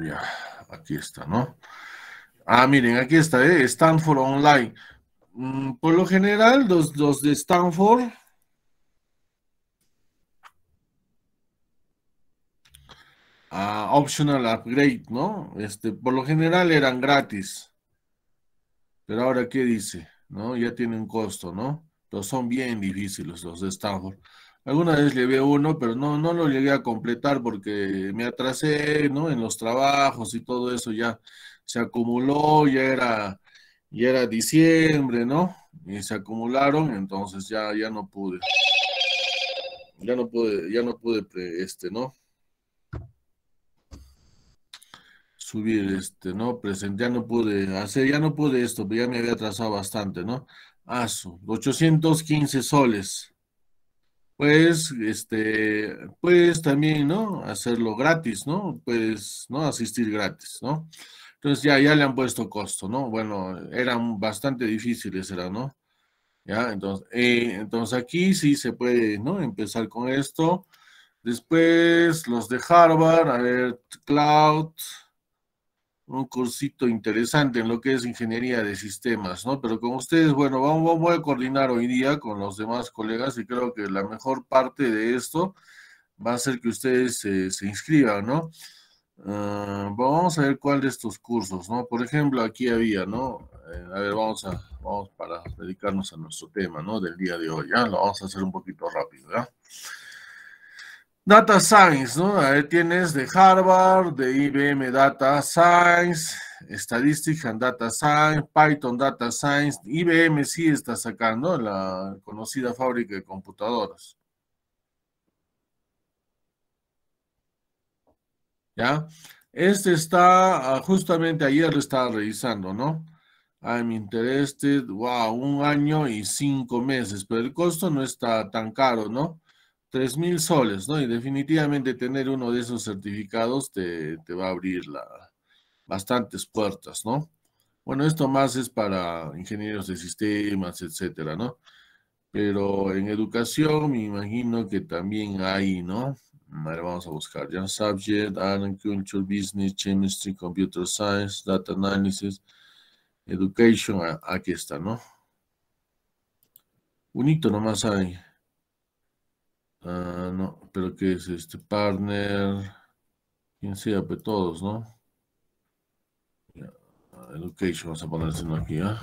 Ya, ah, aquí está, ¿no? Ah, miren, aquí está, ¿eh? Stanford Online. Mm, por lo general, los, de Stanford. Ah, optional upgrade, ¿no? Este, por lo general eran gratis. Pero ahora, ¿qué dice? ¿No? Ya un costo, ¿no? Los son bien difíciles los de Stanford. Alguna vez llevé uno, pero no, no lo llegué a completar porque me atrasé, ¿no? En los trabajos y todo eso ya se acumuló, ya era, ya era diciembre, ¿no? Y se acumularon, entonces ya, ya no pude. Ya no pude, ya no pude, este, ¿no? subir este, ¿no? Presente, ya no pude hacer, ya no pude esto, pero ya me había atrasado bastante, ¿no? Aso, 815 soles pues, este, pues también, ¿no? Hacerlo gratis, ¿no? Pues, ¿no? Asistir gratis, ¿no? Entonces ya, ya le han puesto costo, ¿no? Bueno, eran bastante difíciles, era, ¿no? Ya, entonces, eh, entonces aquí sí se puede, ¿no? Empezar con esto. Después los de Harvard, a ver, Cloud, un cursito interesante en lo que es ingeniería de sistemas, ¿no? Pero con ustedes, bueno, vamos, a coordinar hoy día con los demás colegas y creo que la mejor parte de esto va a ser que ustedes eh, se inscriban, ¿no? Ah, vamos a ver cuál de estos cursos, ¿no? Por ejemplo, aquí había, ¿no? Eh, a ver, vamos a, vamos para dedicarnos a nuestro tema, ¿no? Del día de hoy, ¿ya? Lo vamos a hacer un poquito rápido, ¿ya? Data Science, ¿no? Ahí tienes de Harvard, de IBM Data Science, Statistics and Data Science, Python Data Science. IBM sí está sacando la conocida fábrica de computadoras. ¿Ya? Este está, ah, justamente ayer lo estaba revisando, ¿no? I'm interested, wow, un año y cinco meses, pero el costo no está tan caro, ¿no? 3.000 mil soles, ¿no? Y definitivamente tener uno de esos certificados te, va a abrir bastantes puertas, ¿no? Bueno, esto más es para ingenieros de sistemas, etcétera, ¿no? Pero en educación me imagino que también hay, ¿no? A ver, vamos a buscar ya. Subject, Art and Culture, Business, Chemistry, Computer Science, Data Analysis, Education. Aquí está, ¿no? Bonito nomás hay. Ah, no, pero que es este partner? quien sea? Pues todos, ¿no? Education, vamos a poner sino aquí, ¿ah?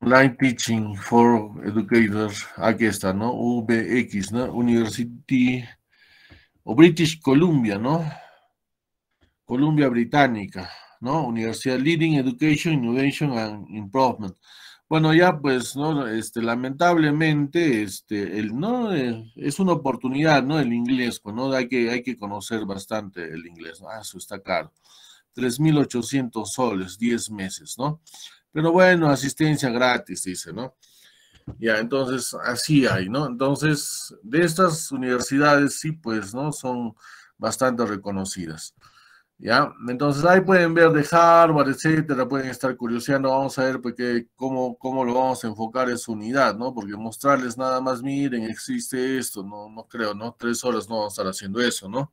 Online Teaching for Educators, aquí está, ¿no? vx ¿no? University o British Columbia, ¿no? Columbia Británica, ¿no? Universidad Leading Education, Innovation and Improvement. Bueno, ya pues, ¿no? Este, lamentablemente, este, el, ¿no? Eh, es una oportunidad, ¿no? El inglés, pues, ¿no? Hay que, hay que conocer bastante el inglés, ¿no? Ah, eso está caro. 3.800 soles, 10 meses, ¿no? Pero bueno, asistencia gratis, dice, ¿no? Ya, entonces, así hay, ¿no? Entonces, de estas universidades, sí, pues, ¿no? Son bastante reconocidas. ¿Ya? Entonces ahí pueden ver de hardware, etcétera, pueden estar curioseando, vamos a ver porque pues, cómo, cómo lo vamos a enfocar en unidad, ¿no? Porque mostrarles nada más, miren, existe esto, no, no creo, ¿no? Tres horas no vamos a estar haciendo eso, ¿no?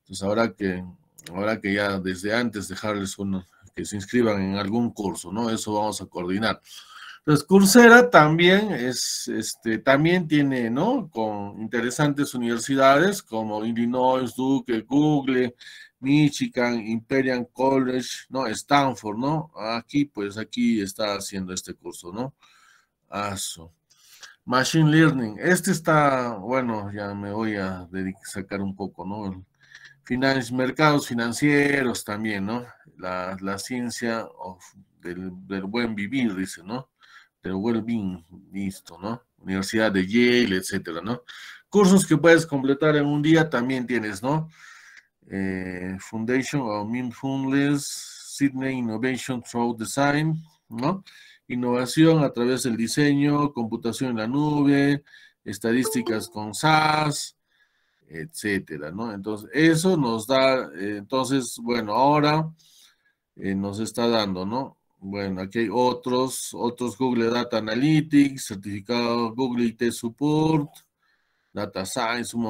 Entonces ahora que, ahora que ya desde antes dejarles uno que se inscriban en algún curso, ¿no? Eso vamos a coordinar. Entonces, Coursera también es, este, también tiene, ¿no? Con interesantes universidades como Illinois, Duke, Google, Michigan, Imperial College, ¿no? Stanford, ¿no? Aquí, pues aquí está haciendo este curso, ¿no? Aso. Machine Learning. Este está, bueno, ya me voy a sacar un poco, ¿no? mercados financieros también, ¿no? La, la ciencia del, del, buen vivir, dice, ¿no? Del well-being, listo, ¿no? Universidad de Yale, etcétera, ¿no? Cursos que puedes completar en un día también tienes, ¿no? Eh, Foundation of Min Foundless, Sydney Innovation Through Design, ¿no? Innovación a través del diseño, computación en la nube, estadísticas con SAS, etcétera, ¿no? Entonces, eso nos da, eh, entonces, bueno, ahora eh, nos está dando, ¿no? Bueno, aquí hay otros, otros Google Data Analytics, certificado Google IT Support, data science, un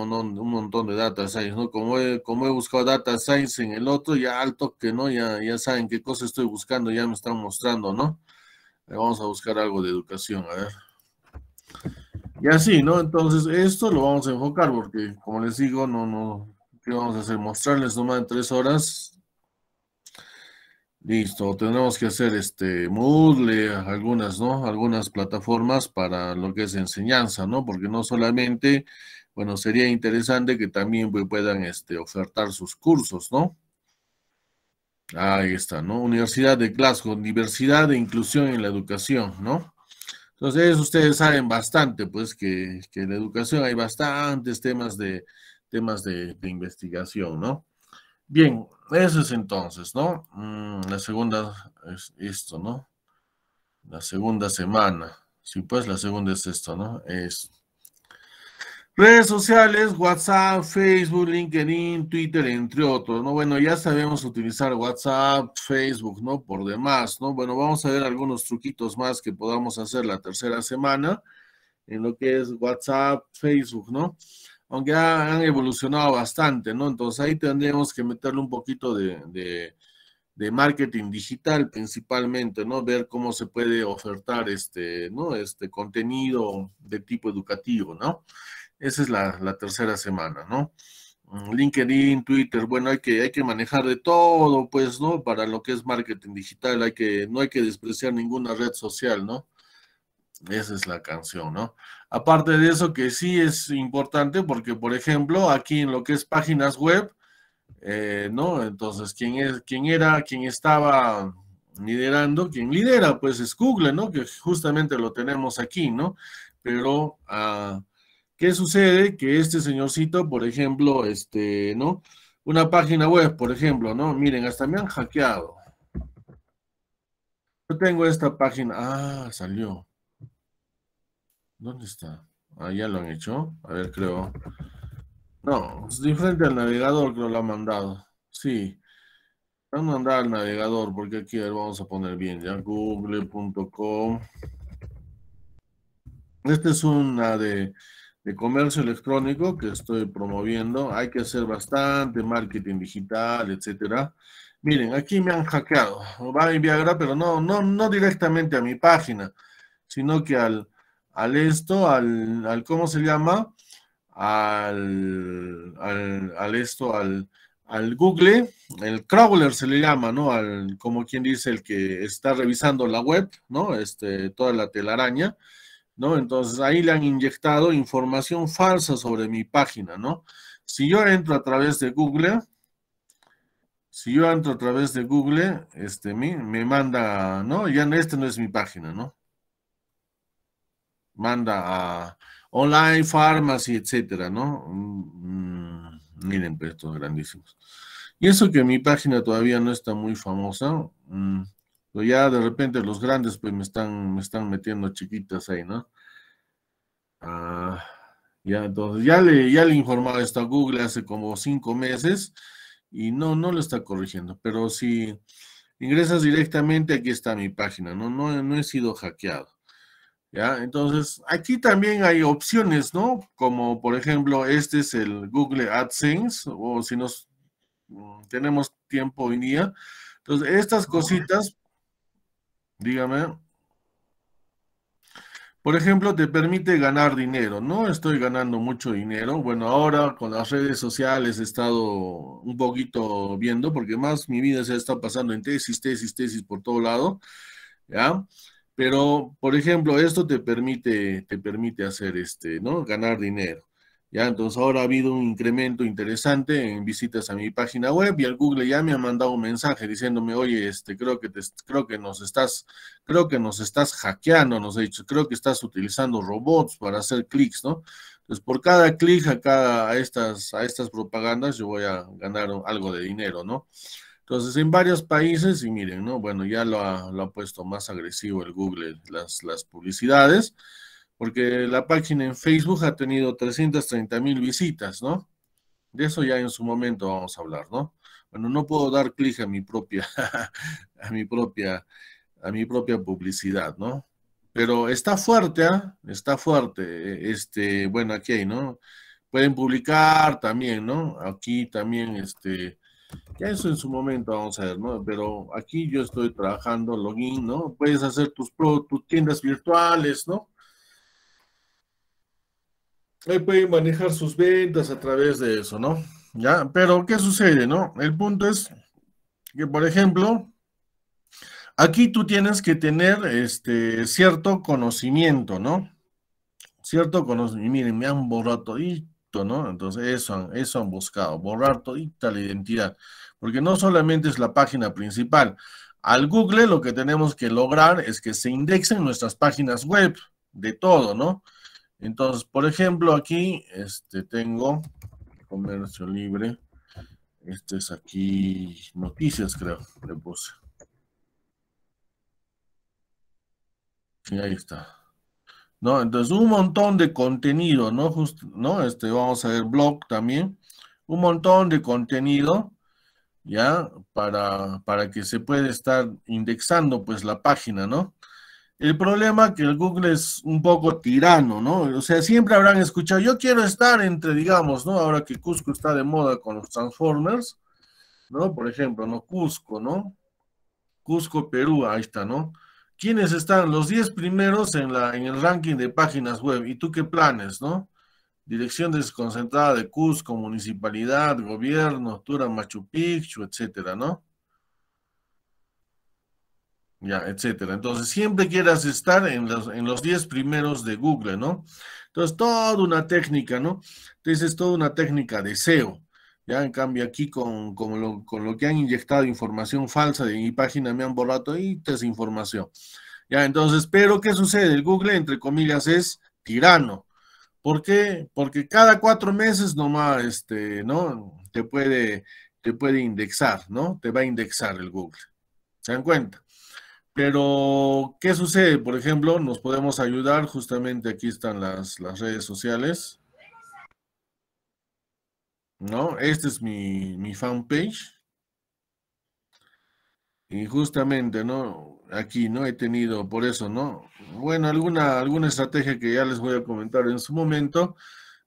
montón, de data science, ¿no? Como he, como he buscado data science en el otro, ya alto que, ¿no? Ya, ya saben qué cosa estoy buscando, ya me están mostrando, ¿no? Eh, vamos a buscar algo de educación, a ver. Y así, ¿no? Entonces, esto lo vamos a enfocar porque, como les digo, no, no, ¿qué vamos a hacer? Mostrarles nomás en tres horas Listo, tenemos que hacer este Moodle, algunas, ¿no? Algunas plataformas para lo que es enseñanza, ¿no? Porque no solamente, bueno, sería interesante que también pues, puedan este, ofertar sus cursos, ¿no? Ahí está, ¿no? Universidad de Glasgow, diversidad de inclusión en la educación, ¿no? Entonces, ustedes saben bastante, pues, que, que en la educación hay bastantes temas de, temas de investigación, ¿no? Bien, eso es entonces, ¿no? Mm, la segunda es esto, ¿no? La segunda semana. Sí, pues la segunda es esto, ¿no? Es redes sociales, WhatsApp, Facebook, LinkedIn, Twitter, entre otros, ¿no? Bueno, ya sabemos utilizar WhatsApp, Facebook, ¿no? Por demás, ¿no? Bueno, vamos a ver algunos truquitos más que podamos hacer la tercera semana en lo que es WhatsApp, Facebook, ¿no? aunque han evolucionado bastante, ¿no? Entonces ahí tendríamos que meterle un poquito de, marketing digital principalmente, ¿no? Ver cómo se puede ofertar este, ¿no? Este contenido de tipo educativo, ¿no? Esa es la, tercera semana, ¿no? Mm, LinkedIn, Twitter, bueno, hay que, hay que manejar de todo, pues, ¿no? Para lo que es marketing digital, hay que, no hay que despreciar ninguna red social, ¿no? Esa es la canción, ¿no? Aparte de eso, que sí es importante porque, por ejemplo, aquí en lo que es páginas web, eh, ¿no? Entonces, ¿quién, es, era, quién estaba liderando? Quien lidera, pues es Google, ¿no? Que justamente lo tenemos aquí, ¿no? Pero, ah, ¿qué sucede? Que este señorcito, por ejemplo, este, ¿no? Una página web, por ejemplo, ¿no? Miren, hasta me han hackeado. Yo tengo esta página. Ah, salió. ¿Dónde está? Ah, ya lo han hecho. A ver, creo. No, es pues, diferente al navegador que lo han mandado. Sí. Van a mandar al navegador, porque aquí vamos a poner bien, ya google.com. Esta es una de, comercio electrónico que estoy promoviendo. Hay que hacer bastante marketing digital, etcétera. Miren, aquí me han hackeado. Va a enviar, pero no, no, no directamente a mi página, sino que al, al esto, al, ¿cómo se llama? Al, al, esto, al, al Google, el crawler se le llama, ¿no? Al, como quien dice, el que está revisando la web, ¿no? Este, toda la telaraña, ¿no? Entonces ahí le han inyectado información falsa sobre mi página, ¿no? Si yo entro a través de Google, si yo entro a través de Google, este, me, me manda, ¿no? Ya este no es mi página, ¿no? manda a online, pharmacy, etcétera, ¿no? Mm, mm, miren, pues estos grandísimos. Y eso que mi página todavía no está muy famosa, mm, ya de repente los grandes pues me están, me están metiendo chiquitas ahí, ¿no? Ah, ya, entonces, ya le, ya le informaba esto a Google hace como cinco meses y no, no lo está corrigiendo, pero si ingresas directamente, aquí está mi página, No, no he sido hackeado. Entonces, aquí también hay opciones, ¿no? Como por ejemplo, este es el Google AdSense, o si nos mm, tenemos tiempo hoy día. Entonces, estas cositas, dígame, por ejemplo, te permite ganar dinero, ¿no? Estoy ganando mucho dinero. Bueno, ahora con las redes sociales he estado un poquito viendo, porque más mi vida se está pasando en tesis, tesis, tesis por todo lado, ¿ya? Pero, por ejemplo, esto te permite, te permite hacer este, ¿no? Ganar dinero. Ya, entonces ahora ha habido un incremento interesante en visitas a mi página web y al Google ya me ha mandado un mensaje diciéndome, oye, este, creo que te, creo que nos estás, creo que nos estás hackeando, nos ha dicho, creo que estás utilizando robots para hacer clics, ¿no? Entonces, por cada clic a a estas, a estas propagandas, yo voy a ganar algo de dinero, ¿no? Entonces, en varios países, y miren, ¿no? Bueno, ya lo ha, lo ha puesto más agresivo el Google, las, las publicidades, porque la página en Facebook ha tenido 330 mil visitas, ¿no? De eso ya en su momento vamos a hablar, ¿no? Bueno, no puedo dar clic a mi propia, a mi propia, a mi propia publicidad, ¿no? Pero está fuerte, ¿eh? Está fuerte. E, este, bueno, aquí hay, ¿no? Pueden publicar también, ¿no? Aquí también, este, ya eso en su momento vamos a ver, ¿no? Pero aquí yo estoy trabajando login, ¿no? Puedes hacer tus, tiendas virtuales, ¿no? Ahí pueden manejar sus ventas a través de eso, ¿no? Ya, pero ¿qué sucede, no? El punto es que, por ejemplo, aquí tú tienes que tener este cierto conocimiento, ¿no? Cierto conocimiento. Miren, me han borrado y entonces eso han, eso han buscado, borrar todita la identidad, porque no solamente es la página principal. Al Google lo que tenemos que lograr es que se indexen nuestras páginas web de todo, ¿no? Entonces, por ejemplo, aquí este, tengo comercio libre. Este es aquí noticias, creo, le puse. Y ahí está. ¿no? Entonces, un montón de contenido, ¿no? Este, vamos a ver blog también, un montón de contenido, ¿ya? Para, para que se pueda estar indexando, pues, la página, ¿no? El problema es que el Google es un poco tirano, ¿no? O sea, siempre habrán escuchado, yo quiero estar entre, digamos, ¿no? Ahora que Cusco está de moda con los Transformers, ¿no? Por ejemplo, ¿no? Cusco, ¿no? Cusco, Perú, ahí está, ¿no? quiénes están los 10 primeros en, el ranking de páginas web y tú qué planes, ¿no? Dirección desconcentrada de Cusco, municipalidad, gobierno, Tura Machu Picchu, etcétera, ¿no? Ya, etcétera. Entonces, siempre quieras estar en los, en los 10 primeros de Google, ¿no? Entonces, toda una técnica, ¿no? Entonces, es toda una técnica de SEO. Ya, en cambio, aquí con, con, lo, que han inyectado información falsa de mi página me han borrado y desinformación. Ya, entonces, pero ¿qué sucede? El Google, entre comillas, es tirano. ¿Por qué? Porque cada cuatro meses nomás, este, ¿no? Te puede, te puede indexar, ¿no? Te va a indexar el Google. ¿Se dan cuenta? Pero, ¿qué sucede? Por ejemplo, nos podemos ayudar, justamente aquí están las, las redes sociales. ¿no? Esta es mi, fanpage. Y justamente, ¿no? Aquí, ¿no? He tenido por eso, ¿no? Bueno, alguna, alguna estrategia que ya les voy a comentar en su momento.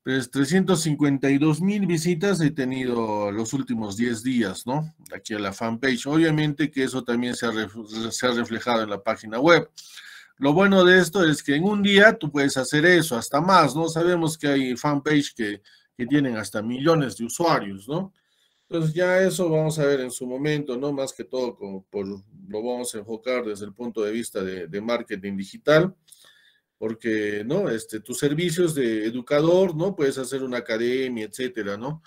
Pues 352 mil visitas he tenido los últimos 10 días, ¿no? Aquí a la fanpage. Obviamente que eso también se se ha reflejado en la página web. Lo bueno de esto es que en un día tú puedes hacer eso, hasta más, ¿no? Sabemos que hay fanpage que que tienen hasta millones de usuarios, ¿no? Entonces ya eso vamos a ver en su momento, ¿no? Más que todo como por, lo vamos a enfocar desde el punto de vista de, marketing digital, porque, ¿no? Este, tus servicios de educador, ¿no? Puedes hacer una academia, etcétera, ¿no?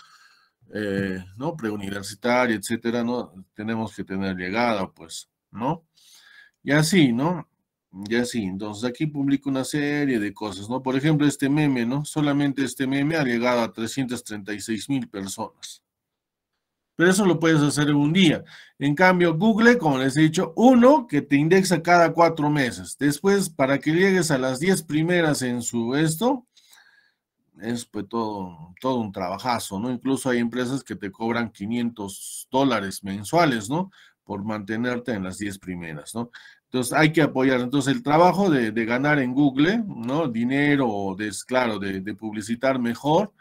Eh, ¿no? Preuniversitaria, etcétera, ¿no? Tenemos que tener llegada, pues, ¿no? Y así, ¿no? Ya sí, entonces aquí publico una serie de cosas, ¿no? Por ejemplo, este meme, ¿no? Solamente este meme ha llegado a 336 mil personas. Pero eso lo puedes hacer en un día. En cambio, Google, como les he dicho, uno que te indexa cada cuatro meses. Después, para que llegues a las 10 primeras en su esto, es pues todo, todo un trabajazo, ¿no? Incluso hay empresas que te cobran 500 dólares mensuales, ¿no? Por mantenerte en las 10 primeras, ¿no? Entonces hay que apoyar. Entonces el trabajo de, ganar en Google, ¿no? Dinero, claro, de, publicitar mejor,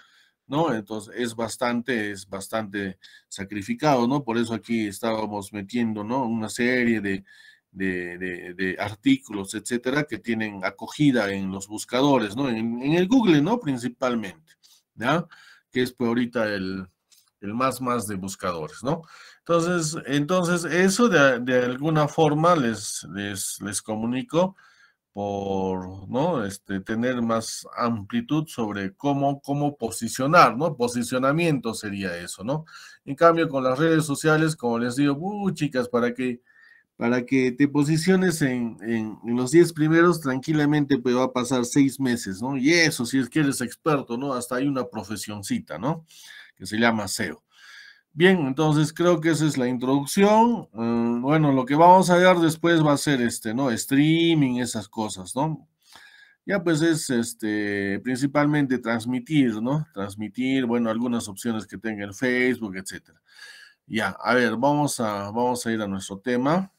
¿no? Entonces es bastante, es bastante sacrificado, ¿no? Por eso aquí estábamos metiendo, ¿no? Una serie de, de artículos, etcétera, que tienen acogida en los buscadores, ¿no? En, el Google, ¿no? Principalmente, ¿ya? Que es por pues, ahorita el, el más más de buscadores, ¿no? Entonces, entonces eso de, alguna forma les, les, comunico por ¿no? este, tener más amplitud sobre cómo, cómo posicionar, ¿no? Posicionamiento sería eso, ¿no? En cambio, con las redes sociales, como les digo, uh, chicas, para que, para que te posiciones en, en, los 10 primeros, tranquilamente pues, va a pasar 6 meses, ¿no? Y eso, si es que eres experto, ¿no? Hasta hay una profesioncita, ¿no? Que se llama SEO. Bien, entonces creo que esa es la introducción. Mm, bueno, lo que vamos a ver después va a ser este, ¿no? Streaming, esas cosas, ¿no? Ya pues es este principalmente transmitir, ¿no? Transmitir, bueno, algunas opciones que tenga el Facebook, etcétera. Ya, a ver, vamos a, vamos a ir a nuestro tema.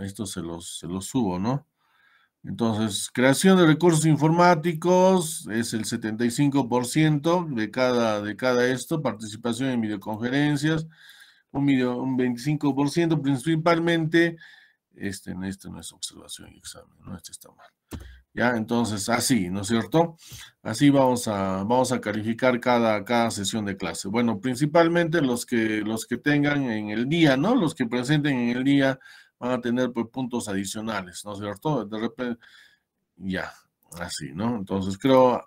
Esto se los, se los subo, ¿no? Entonces, creación de recursos informáticos es el 75% de cada, de cada esto, participación en videoconferencias, un, un 25% principalmente, este, no es observación y examen, no, este está mal. ¿Ya? Entonces, así, ¿no es cierto? Así vamos a, vamos a calificar cada, cada sesión de clase. Bueno, principalmente los que, los que tengan en el día, ¿no? Los que presenten en el día van a tener pues puntos adicionales, ¿no es cierto? De repente, ya, así, ¿no? Entonces creo,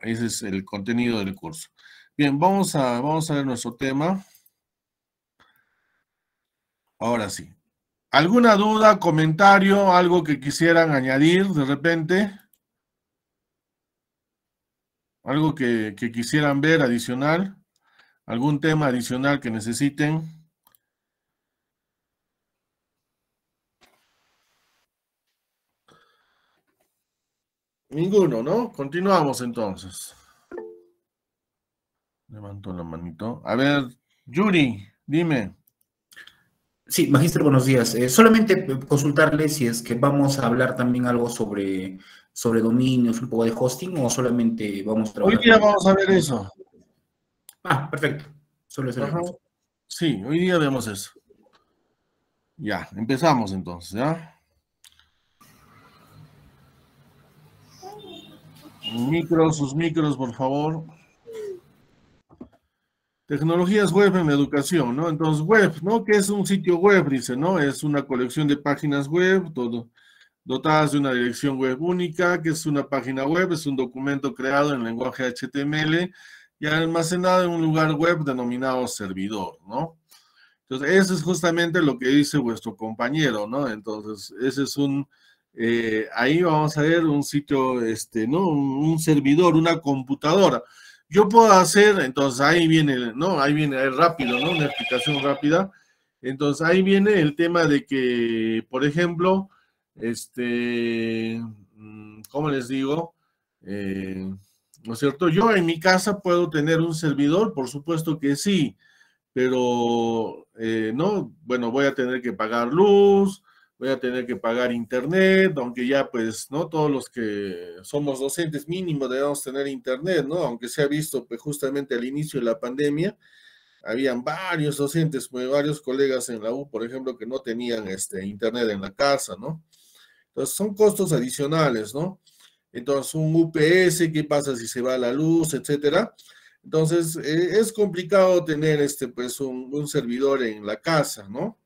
ese es el contenido del curso. Bien, vamos a, vamos a ver nuestro tema. Ahora sí. ¿Alguna duda, comentario, algo que quisieran añadir de repente? ¿Algo que, que quisieran ver adicional? ¿Algún tema adicional que necesiten? Ninguno, ¿no? Continuamos entonces. Levanto la manito. A ver, Yuri, dime. Sí, Magister, buenos días. Eh, solamente eh, consultarle si es que vamos a hablar también algo sobre, sobre dominios, un poco de hosting, o solamente vamos a trabajar. Hoy día vamos a ver eso. Ah, perfecto. Solo Sí, hoy día vemos eso. Ya, empezamos entonces, ¿ya? Micros, sus micros, por favor. Tecnologías web en la educación, ¿no? Entonces, web, ¿no? Que es un sitio web, dice, ¿no? Es una colección de páginas web, todo, dotadas de una dirección web única, que es una página web, es un documento creado en lenguaje HTML y almacenado en un lugar web denominado servidor, ¿no? Entonces, eso es justamente lo que dice vuestro compañero, ¿no? Entonces, ese es un eh, ahí vamos a ver un sitio, este, ¿no? Un, servidor, una computadora. Yo puedo hacer, entonces ahí viene, ¿no? Ahí viene rápido, ¿no? Una explicación rápida. Entonces ahí viene el tema de que, por ejemplo, este, mm, ¿cómo les digo? Eh, ¿No es cierto? Yo en mi casa puedo tener un servidor, por supuesto que sí, pero eh, no, bueno, voy a tener que pagar luz, voy a tener que pagar internet, aunque ya pues, ¿no? Todos los que somos docentes mínimo debemos tener internet, ¿no? Aunque se ha visto pues, justamente al inicio de la pandemia, habían varios docentes, pues, varios colegas en la U, por ejemplo, que no tenían este, internet en la casa, ¿no? Entonces son costos adicionales, ¿no? Entonces un UPS, ¿qué pasa si se va la luz, etcétera? Entonces eh, es complicado tener este, pues, un servidor en la casa, ¿no?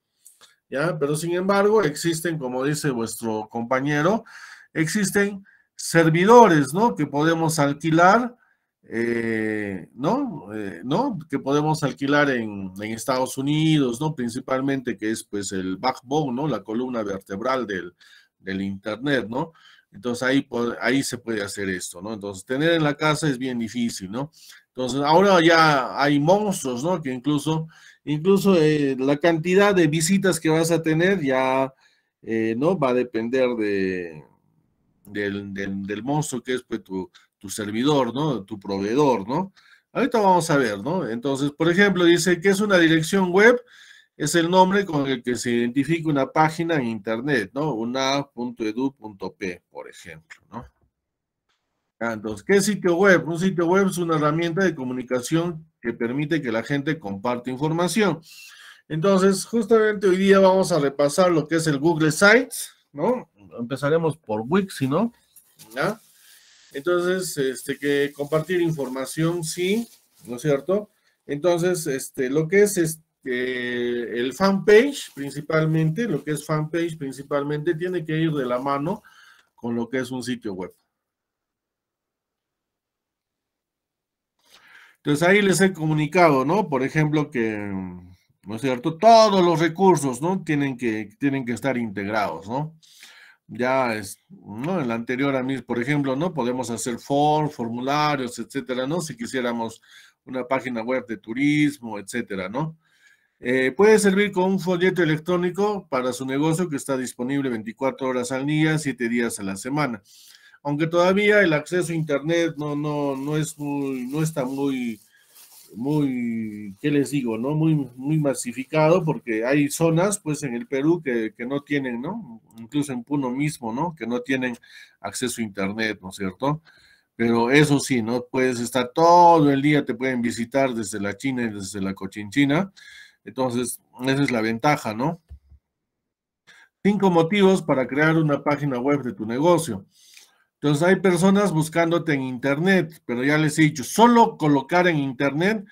Pero sin embargo, existen, como dice vuestro compañero, existen servidores, ¿no? Que podemos alquilar, eh, ¿no? Eh, ¿no? Que podemos alquilar en, Estados Unidos, ¿no? Principalmente que es pues el backbone, ¿no? La columna vertebral del, del Internet, ¿no? Entonces ahí, ahí se puede hacer esto, ¿no? Entonces tener en la casa es bien difícil, ¿no? Entonces ahora ya hay monstruos, ¿no? Que incluso incluso eh, la cantidad de visitas que vas a tener ya eh, no va a depender de, del, del, monstruo que es pues, tu, tu, servidor, ¿no? Tu proveedor, ¿no? Ahorita vamos a ver, ¿no? Entonces, por ejemplo, dice que es una dirección web, es el nombre con el que se identifica una página en internet, ¿no? Una.edu.p, por ejemplo, ¿no? Entonces, ¿qué sitio web? Un sitio web es una herramienta de comunicación que permite que la gente comparte información. Entonces, justamente hoy día vamos a repasar lo que es el Google Sites, ¿no? Empezaremos por Wix, ¿no? Entonces, este, que compartir información, sí, ¿no es cierto? Entonces, este, lo que es este, el fanpage, principalmente, lo que es fanpage principalmente, tiene que ir de la mano con lo que es un sitio web. Entonces ahí les he comunicado, ¿no? Por ejemplo, que, mm, ¿no es cierto? Todos los recursos, ¿no? Tienen que, tienen que estar integrados, ¿no? Ya es, ¿no? En la anterior a mí, por ejemplo, ¿no? Podemos hacer form, formularios, etcétera, ¿no? Si quisiéramos una página web de turismo, etcétera, ¿no? Eh, puede servir con un folleto electrónico para su negocio que está disponible 24 horas al día, 7 días a la semana aunque todavía el acceso a internet no, no, no es muy, no está muy, muy, ¿qué les digo? ¿No? Muy, muy masificado, porque hay zonas, pues, en el Perú que, que no tienen, ¿no? Incluso en Puno mismo, ¿no? Que no tienen acceso a internet, ¿no es cierto? Pero eso sí, ¿no? Puedes estar todo el día, te pueden visitar desde la China y desde la Cochinchina. Entonces, esa es la ventaja, ¿no? Cinco motivos para crear una página web de tu negocio. Entonces hay personas buscándote en internet, pero ya les he dicho, solo colocar en internet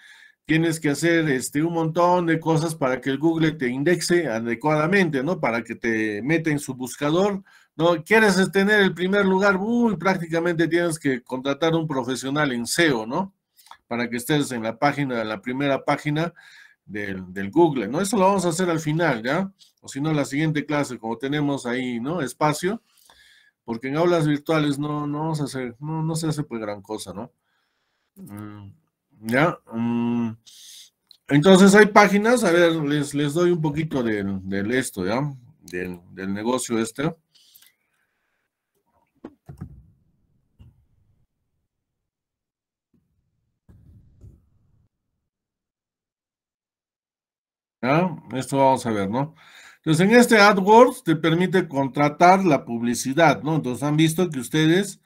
tienes que hacer este, un montón de cosas para que el Google te indexe adecuadamente, ¿no? Para que te meta en su buscador, ¿no? ¿Quieres tener el primer lugar? Uy, prácticamente tienes que contratar un profesional en SEO, ¿no? Para que estés en la página, la primera página del, del Google, ¿no? Eso lo vamos a hacer al final, ¿ya? O si no, la siguiente clase, como tenemos ahí, ¿no? Espacio porque en aulas virtuales no, no, se, hace, no, se hace pues gran cosa, ¿no? Mm, ¿Ya? Mm, entonces hay páginas, a ver, les, les doy un poquito del, esto, ¿ya? Del, del, negocio este. ¿Ya? Esto vamos a ver, ¿no? Entonces, en este AdWords te permite contratar la publicidad, ¿no? Entonces, han visto que ustedes,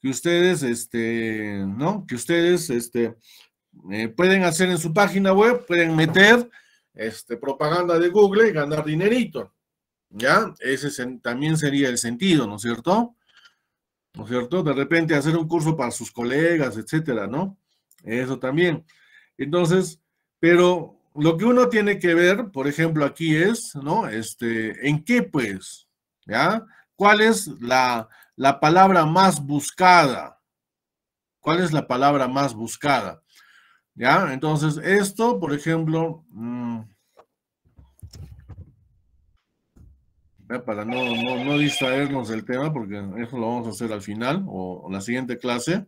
que ustedes, este, ¿no? Que ustedes, este, eh, pueden hacer en su página web, pueden meter, este, propaganda de Google y ganar dinerito, ¿ya? Ese también sería el sentido, ¿no es cierto? ¿No es cierto? De repente hacer un curso para sus colegas, etcétera, ¿no? Eso también. Entonces, pero lo que uno tiene que ver, por ejemplo, aquí es, ¿no? Este, ¿en qué pues? ¿Ya? ¿Cuál es la, palabra más buscada? ¿Cuál es la palabra más buscada? ¿Ya? Entonces, esto, por ejemplo, mm, para no, distraernos del tema, porque eso lo vamos a hacer al final o, o la siguiente clase.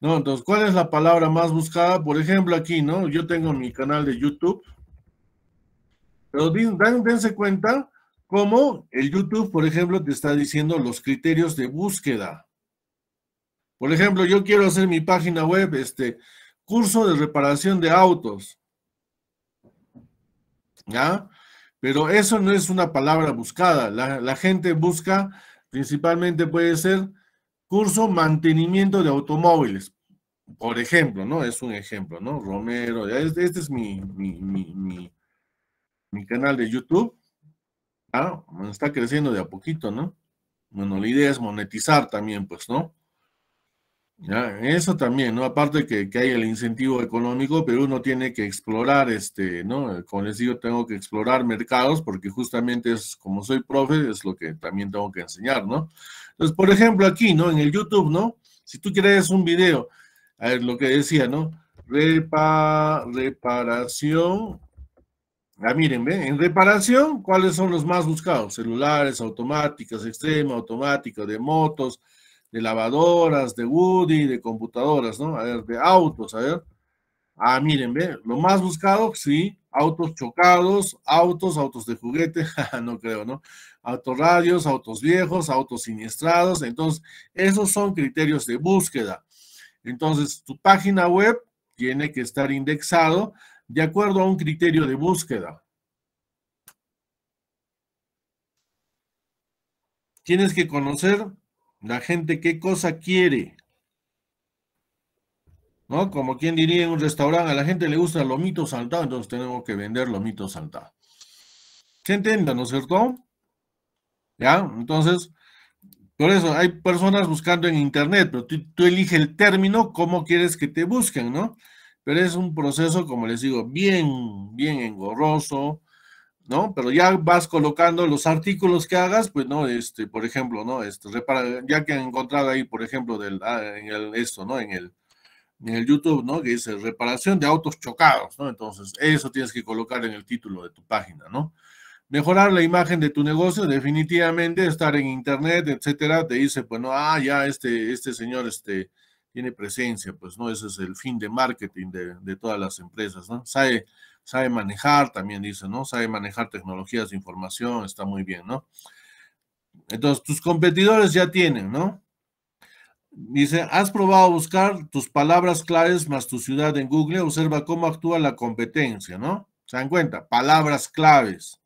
No, entonces, ¿cuál es la palabra más buscada? Por ejemplo, aquí, ¿no? Yo tengo mi canal de YouTube. Pero dense cuenta cómo el YouTube, por ejemplo, te está diciendo los criterios de búsqueda. Por ejemplo, yo quiero hacer mi página web, este, curso de reparación de autos. ¿Ya? Pero eso no es una palabra buscada. La, la gente busca, principalmente puede ser Curso mantenimiento de automóviles, por ejemplo, ¿no? Es un ejemplo, ¿no? Romero, este, es mi, mi, canal de YouTube. Ah, está creciendo de a poquito, ¿no? Bueno, la idea es monetizar también, pues, ¿no? Ya, eso también, ¿no? Aparte que, que hay el incentivo económico, pero uno tiene que explorar, este, ¿no? Como les digo, tengo que explorar mercados porque justamente es, como soy profe, es lo que también tengo que enseñar, ¿no? Entonces, por ejemplo, aquí, ¿no? En el YouTube, ¿no? Si tú quieres un video, a ver lo que decía, ¿no? reparación. Ah, miren, ve. En reparación, ¿cuáles son los más buscados? Celulares, automáticas, extrema, automática, de motos, de lavadoras, de Woody, de computadoras, ¿no? A ver, de autos, a ver. Ah, miren, ve. Lo más buscado, sí, autos chocados, autos, autos de juguete, no creo, ¿no? Autorradios, autos viejos, autos siniestrados. Entonces, esos son criterios de búsqueda. Entonces, tu página web tiene que estar indexado de acuerdo a un criterio de búsqueda. Tienes que conocer la gente qué cosa quiere. ¿no? Como quien diría en un restaurante, a la gente le gusta lomito saltado, entonces tenemos que vender lomito saltado. Se entienda, ¿no es cierto? ¿Ya? Entonces, por eso hay personas buscando en internet, pero tú, eliges el término, cómo quieres que te busquen, ¿no? Pero es un proceso, como les digo, bien, bien engorroso, ¿no? Pero ya vas colocando los artículos que hagas, pues, ¿no? Este, por ejemplo, ¿no? Este, repara, ya que han encontrado ahí, por ejemplo, del, ah, en esto, ¿no? En el, en el YouTube, ¿no? Que dice reparación de autos chocados, ¿no? Entonces, eso tienes que colocar en el título de tu página, ¿no? Mejorar la imagen de tu negocio, definitivamente, estar en internet, etcétera, te dice, pues no, ah, ya este, este señor este, tiene presencia, pues no, ese es el fin de marketing de, de todas las empresas, ¿no? Sabe, sabe manejar, también dice, ¿no? Sabe manejar tecnologías de información, está muy bien, ¿no? Entonces, tus competidores ya tienen, ¿no? Dice, ¿has probado buscar tus palabras claves más tu ciudad en Google? Observa cómo actúa la competencia, ¿no? ¿Se dan cuenta? Palabras claves.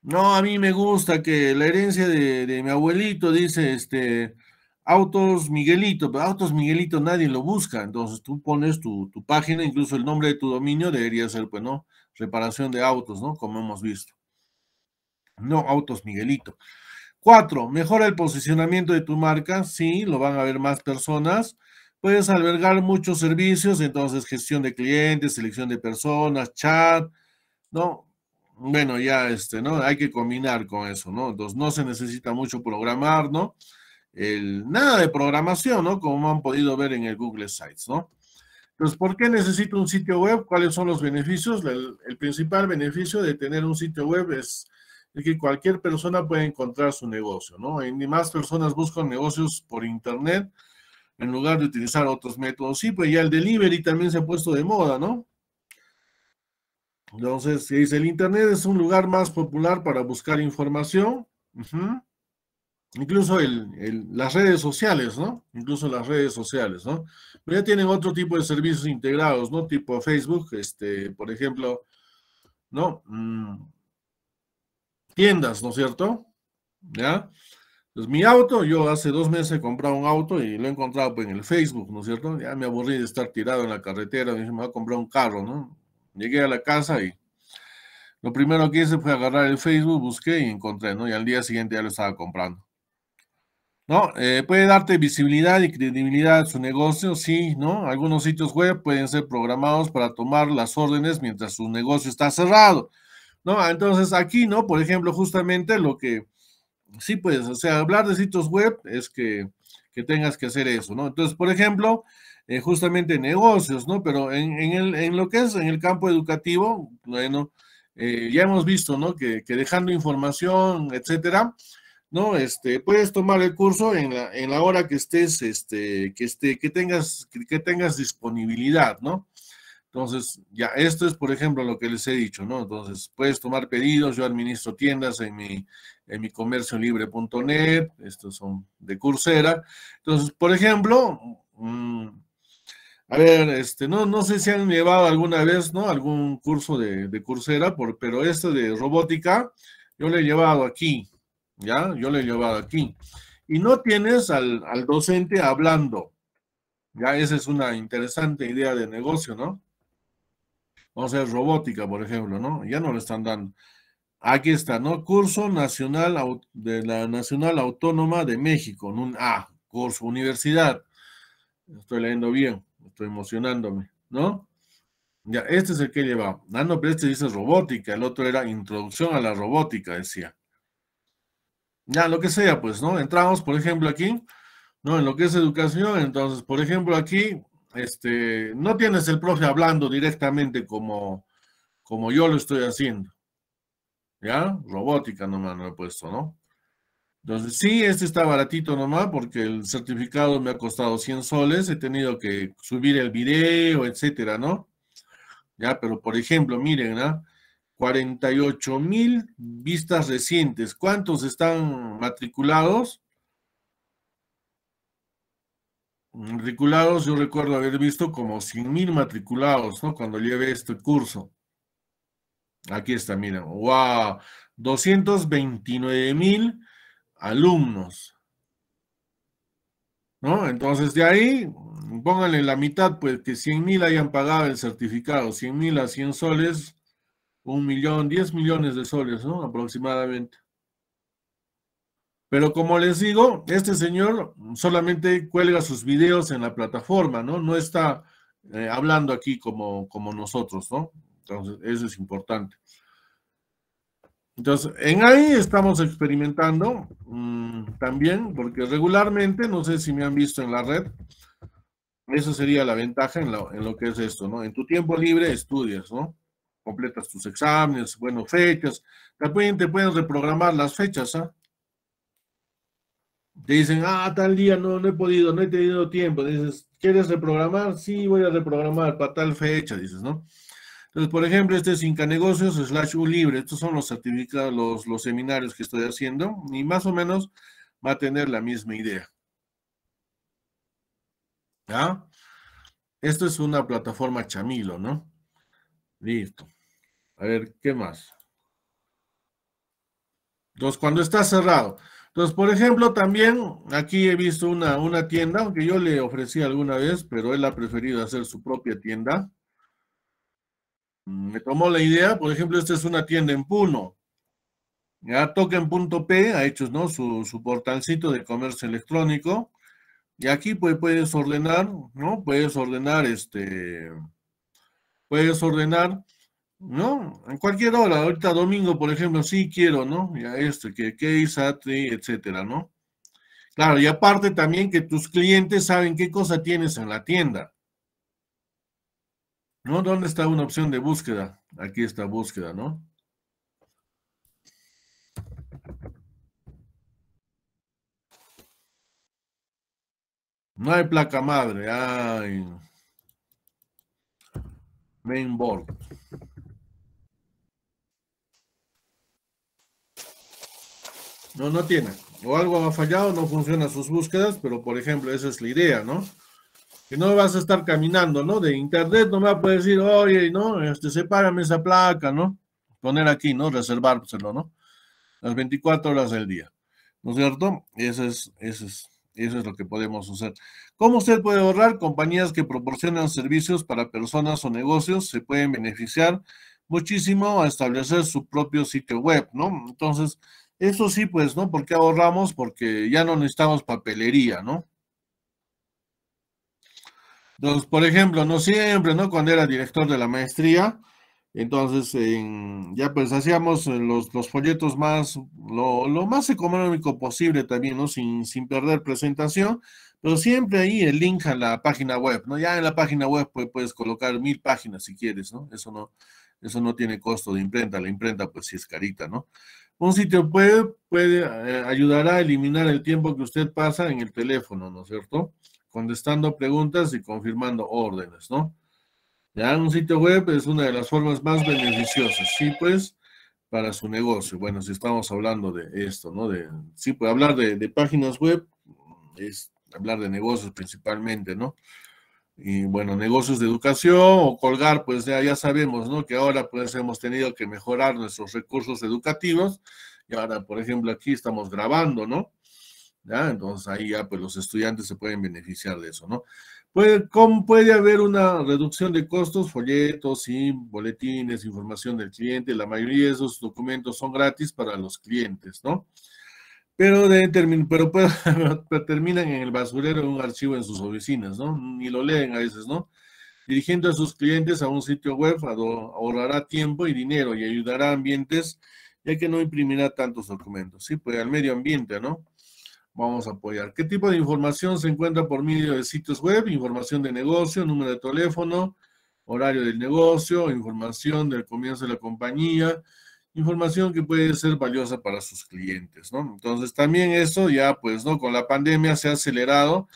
No, a mí me gusta que la herencia de, mi abuelito dice, este, Autos Miguelito, pero Autos Miguelito nadie lo busca, entonces tú pones tu, tu, página, incluso el nombre de tu dominio debería ser, pues, ¿no? Reparación de autos, ¿no? Como hemos visto. No, Autos Miguelito. Cuatro, mejora el posicionamiento de tu marca, sí, lo van a ver más personas. Puedes albergar muchos servicios, entonces gestión de clientes, selección de personas, chat, ¿no? Bueno, ya este, ¿no? Hay que combinar con eso, ¿no? Entonces no se necesita mucho programar, ¿no? El, nada de programación, ¿no? Como han podido ver en el Google Sites, ¿no? Entonces, ¿por qué necesito un sitio web? ¿Cuáles son los beneficios? el principal beneficio de tener un sitio web es es que cualquier persona puede encontrar su negocio, ¿no? Y más personas buscan negocios por internet en lugar de utilizar otros métodos. Sí, pues ya el delivery también se ha puesto de moda, ¿no? Entonces, se dice, el internet es un lugar más popular para buscar información. Incluso el, las redes sociales, ¿no? Incluso las redes sociales, ¿no? Pero ya tienen otro tipo de servicios integrados, ¿no? Tipo Facebook, este, por ejemplo, ¿no? Mm, tiendas, ¿no es cierto? ¿Ya? Pues mi auto, yo hace dos meses he comprado un auto y lo he encontrado pues, en el Facebook, ¿no es cierto? Ya me aburrí de estar tirado en la carretera, me voy a comprar un carro, ¿no? Llegué a la casa y lo primero que hice fue agarrar el Facebook, busqué y encontré, ¿no? Y al día siguiente ya lo estaba comprando. ¿No? Eh, puede darte visibilidad y credibilidad a su negocio, sí, ¿no? Algunos sitios web pueden ser programados para tomar las órdenes mientras su negocio está cerrado. ¿no? Entonces aquí, ¿no? Por ejemplo, justamente lo que, sí, puedes, o sea, hablar de sitios web es que, tengas que hacer eso, ¿no? Entonces, por ejemplo, eh, justamente negocios, ¿no? Pero en, en, lo que es en el campo educativo, bueno, eh, ya hemos visto, ¿no? Que, dejando información, etcétera, ¿no? Este, puedes tomar el curso en la, en la hora que estés, este, que, esté, que, tengas, que tengas disponibilidad, ¿no? Entonces, ya, esto es, por ejemplo, lo que les he dicho, ¿no? Entonces, puedes tomar pedidos, yo administro tiendas en mi, en mi comerciolibre.net, estos son de Coursera. Entonces, por ejemplo, mm, a ver, este, no, no sé si han llevado alguna vez, ¿no? Algún curso de, de Coursera, pero este de robótica, yo lo he llevado aquí, ¿ya? Yo lo he llevado aquí. Y no tienes al docente hablando, ¿ya? Esa es una interesante idea de negocio, ¿no? vamos a ver, robótica, por ejemplo, ¿no? Ya no lo están dando. Aquí está, ¿no? Curso Nacional de la Nacional Autónoma de México, en un A, ah, curso universidad. Estoy leyendo bien, estoy emocionándome, ¿no? Ya, este es el que lleva. Ah, no, pero este dice robótica, el otro era introducción a la robótica, decía. Ya, lo que sea, pues, ¿no? Entramos, por ejemplo, aquí, ¿no? En lo que es educación, entonces, por ejemplo, aquí este, no tienes el profe hablando directamente como, como yo lo estoy haciendo. ¿Ya? Robótica nomás no he puesto, ¿no? Entonces, sí, este está baratito nomás porque el certificado me ha costado 100 soles, he tenido que subir el video, etcétera, ¿no? Ya, pero por ejemplo, miren, ¿ah? ¿no? 48 mil vistas recientes. ¿Cuántos están matriculados? matriculados, yo recuerdo haber visto como 100 mil matriculados, ¿no? Cuando llevé este curso. Aquí está, miren, wow, 229 mil alumnos. ¿No? Entonces de ahí, pónganle la mitad, pues que 100 mil hayan pagado el certificado, 100 mil a 100 soles, un millón, 10 millones de soles, ¿no? Aproximadamente. Pero como les digo, este señor solamente cuelga sus videos en la plataforma, ¿no? No está eh, hablando aquí como, como nosotros, ¿no? Entonces, eso es importante. Entonces, en ahí estamos experimentando mm, también, porque regularmente, no sé si me han visto en la red, esa sería la ventaja en lo, que es esto, ¿no? En tu tiempo libre estudias, ¿no? Completas tus exámenes, bueno, fechas. También te pueden reprogramar las fechas, ¿ah? Te dicen, ah, tal día no, no he podido, no he tenido tiempo. Dices, ¿quieres reprogramar? Sí, voy a reprogramar para tal fecha, dices, ¿no? Entonces, por ejemplo, este es Inca Negocios slash U Libre. Estos son los certificados, los, seminarios que estoy haciendo y más o menos va a tener la misma idea. ¿Ya? Esto es una plataforma Chamilo, ¿no? Listo. A ver, ¿qué más? Entonces, cuando está cerrado, entonces, por ejemplo, también aquí he visto una, tienda, aunque yo le ofrecí alguna vez, pero él ha preferido hacer su propia tienda. Mm, me tomó la idea, por ejemplo, esta es una tienda en Puno. Ya token.p ha hecho su, portalcito de comercio electrónico. Y aquí pues, puedes ordenar, ¿no? Puedes ordenar este. Puedes ordenar no, en cualquier hora, ahorita domingo, por ejemplo, sí quiero, ¿no? Ya esto, que atri, etcétera, ¿no? Claro, y aparte también que tus clientes saben qué cosa tienes en la tienda. ¿No? ¿Dónde está una opción de búsqueda? Aquí está búsqueda, ¿no? No hay placa madre, hay mainboard. No, no tiene. O algo ha fallado, no funciona sus búsquedas, pero por ejemplo, esa es la idea, ¿no? Que no vas a estar caminando, ¿no? De internet no me va a poder decir, oye, ¿no? Este, sepárame esa placa, ¿no? Poner aquí, ¿no? Reservárselo, ¿no? Las 24 horas del día, ¿no es cierto? Eso es, eso es, eso es lo que podemos hacer. ¿Cómo usted puede ahorrar? Compañías que proporcionan servicios para personas o negocios se pueden beneficiar muchísimo a establecer su propio sitio web, ¿no? Entonces, eso sí, pues, ¿no? Porque ahorramos, porque ya no necesitamos papelería, ¿no? Entonces, por ejemplo, no siempre, ¿no? Cuando era director de la maestría, entonces ya pues hacíamos eh, los, folletos más, lo, lo, más económico posible también, ¿no? Sin, sin perder presentación, pero siempre ahí el link a la página web, ¿no? Ya en la página web puedes colocar mil páginas si quieres, ¿no? Eso no, eso no tiene costo de imprenta, la imprenta pues sí es carita, ¿no? Un sitio web puede eh, ayudar a eliminar el tiempo que usted pasa en el teléfono, ¿no es cierto? Contestando preguntas y confirmando órdenes, ¿no? Ya un sitio web es una de las formas más beneficiosas, sí, pues, para su negocio. Bueno, si estamos hablando de esto, ¿no? De, sí, pues hablar de páginas web es hablar de negocios principalmente, ¿no? y bueno, negocios de educación o colgar, pues ya, ya sabemos, ¿no? Que ahora pues hemos tenido que mejorar nuestros recursos educativos y ahora, por ejemplo, aquí estamos grabando, ¿no? ¿Ya? Entonces ahí ya pues los estudiantes se pueden beneficiar de eso, ¿no? Pues ¿Cómo puede haber una reducción de costos? Folletos, y boletines, información del cliente, la mayoría de esos documentos son gratis para los clientes, ¿no? pero, pero, terminan en el basurero de un archivo en sus oficinas, ¿no? Ni lo leen a veces, ¿no? Dirigiendo a sus clientes a un sitio web ahorrará tiempo y dinero y ayudará a ambientes, ya que no imprimirá tantos documentos. Sí, pues al medio ambiente, ¿no? Vamos a apoyar. ¿Qué tipo de información se encuentra por medio de sitios web? Información de negocio, número de teléfono, horario del negocio, información del comienzo de la compañía, información que puede ser valiosa para sus clientes, ¿no? Entonces, también eso ya, pues, ¿no? Con la pandemia se ha acelerado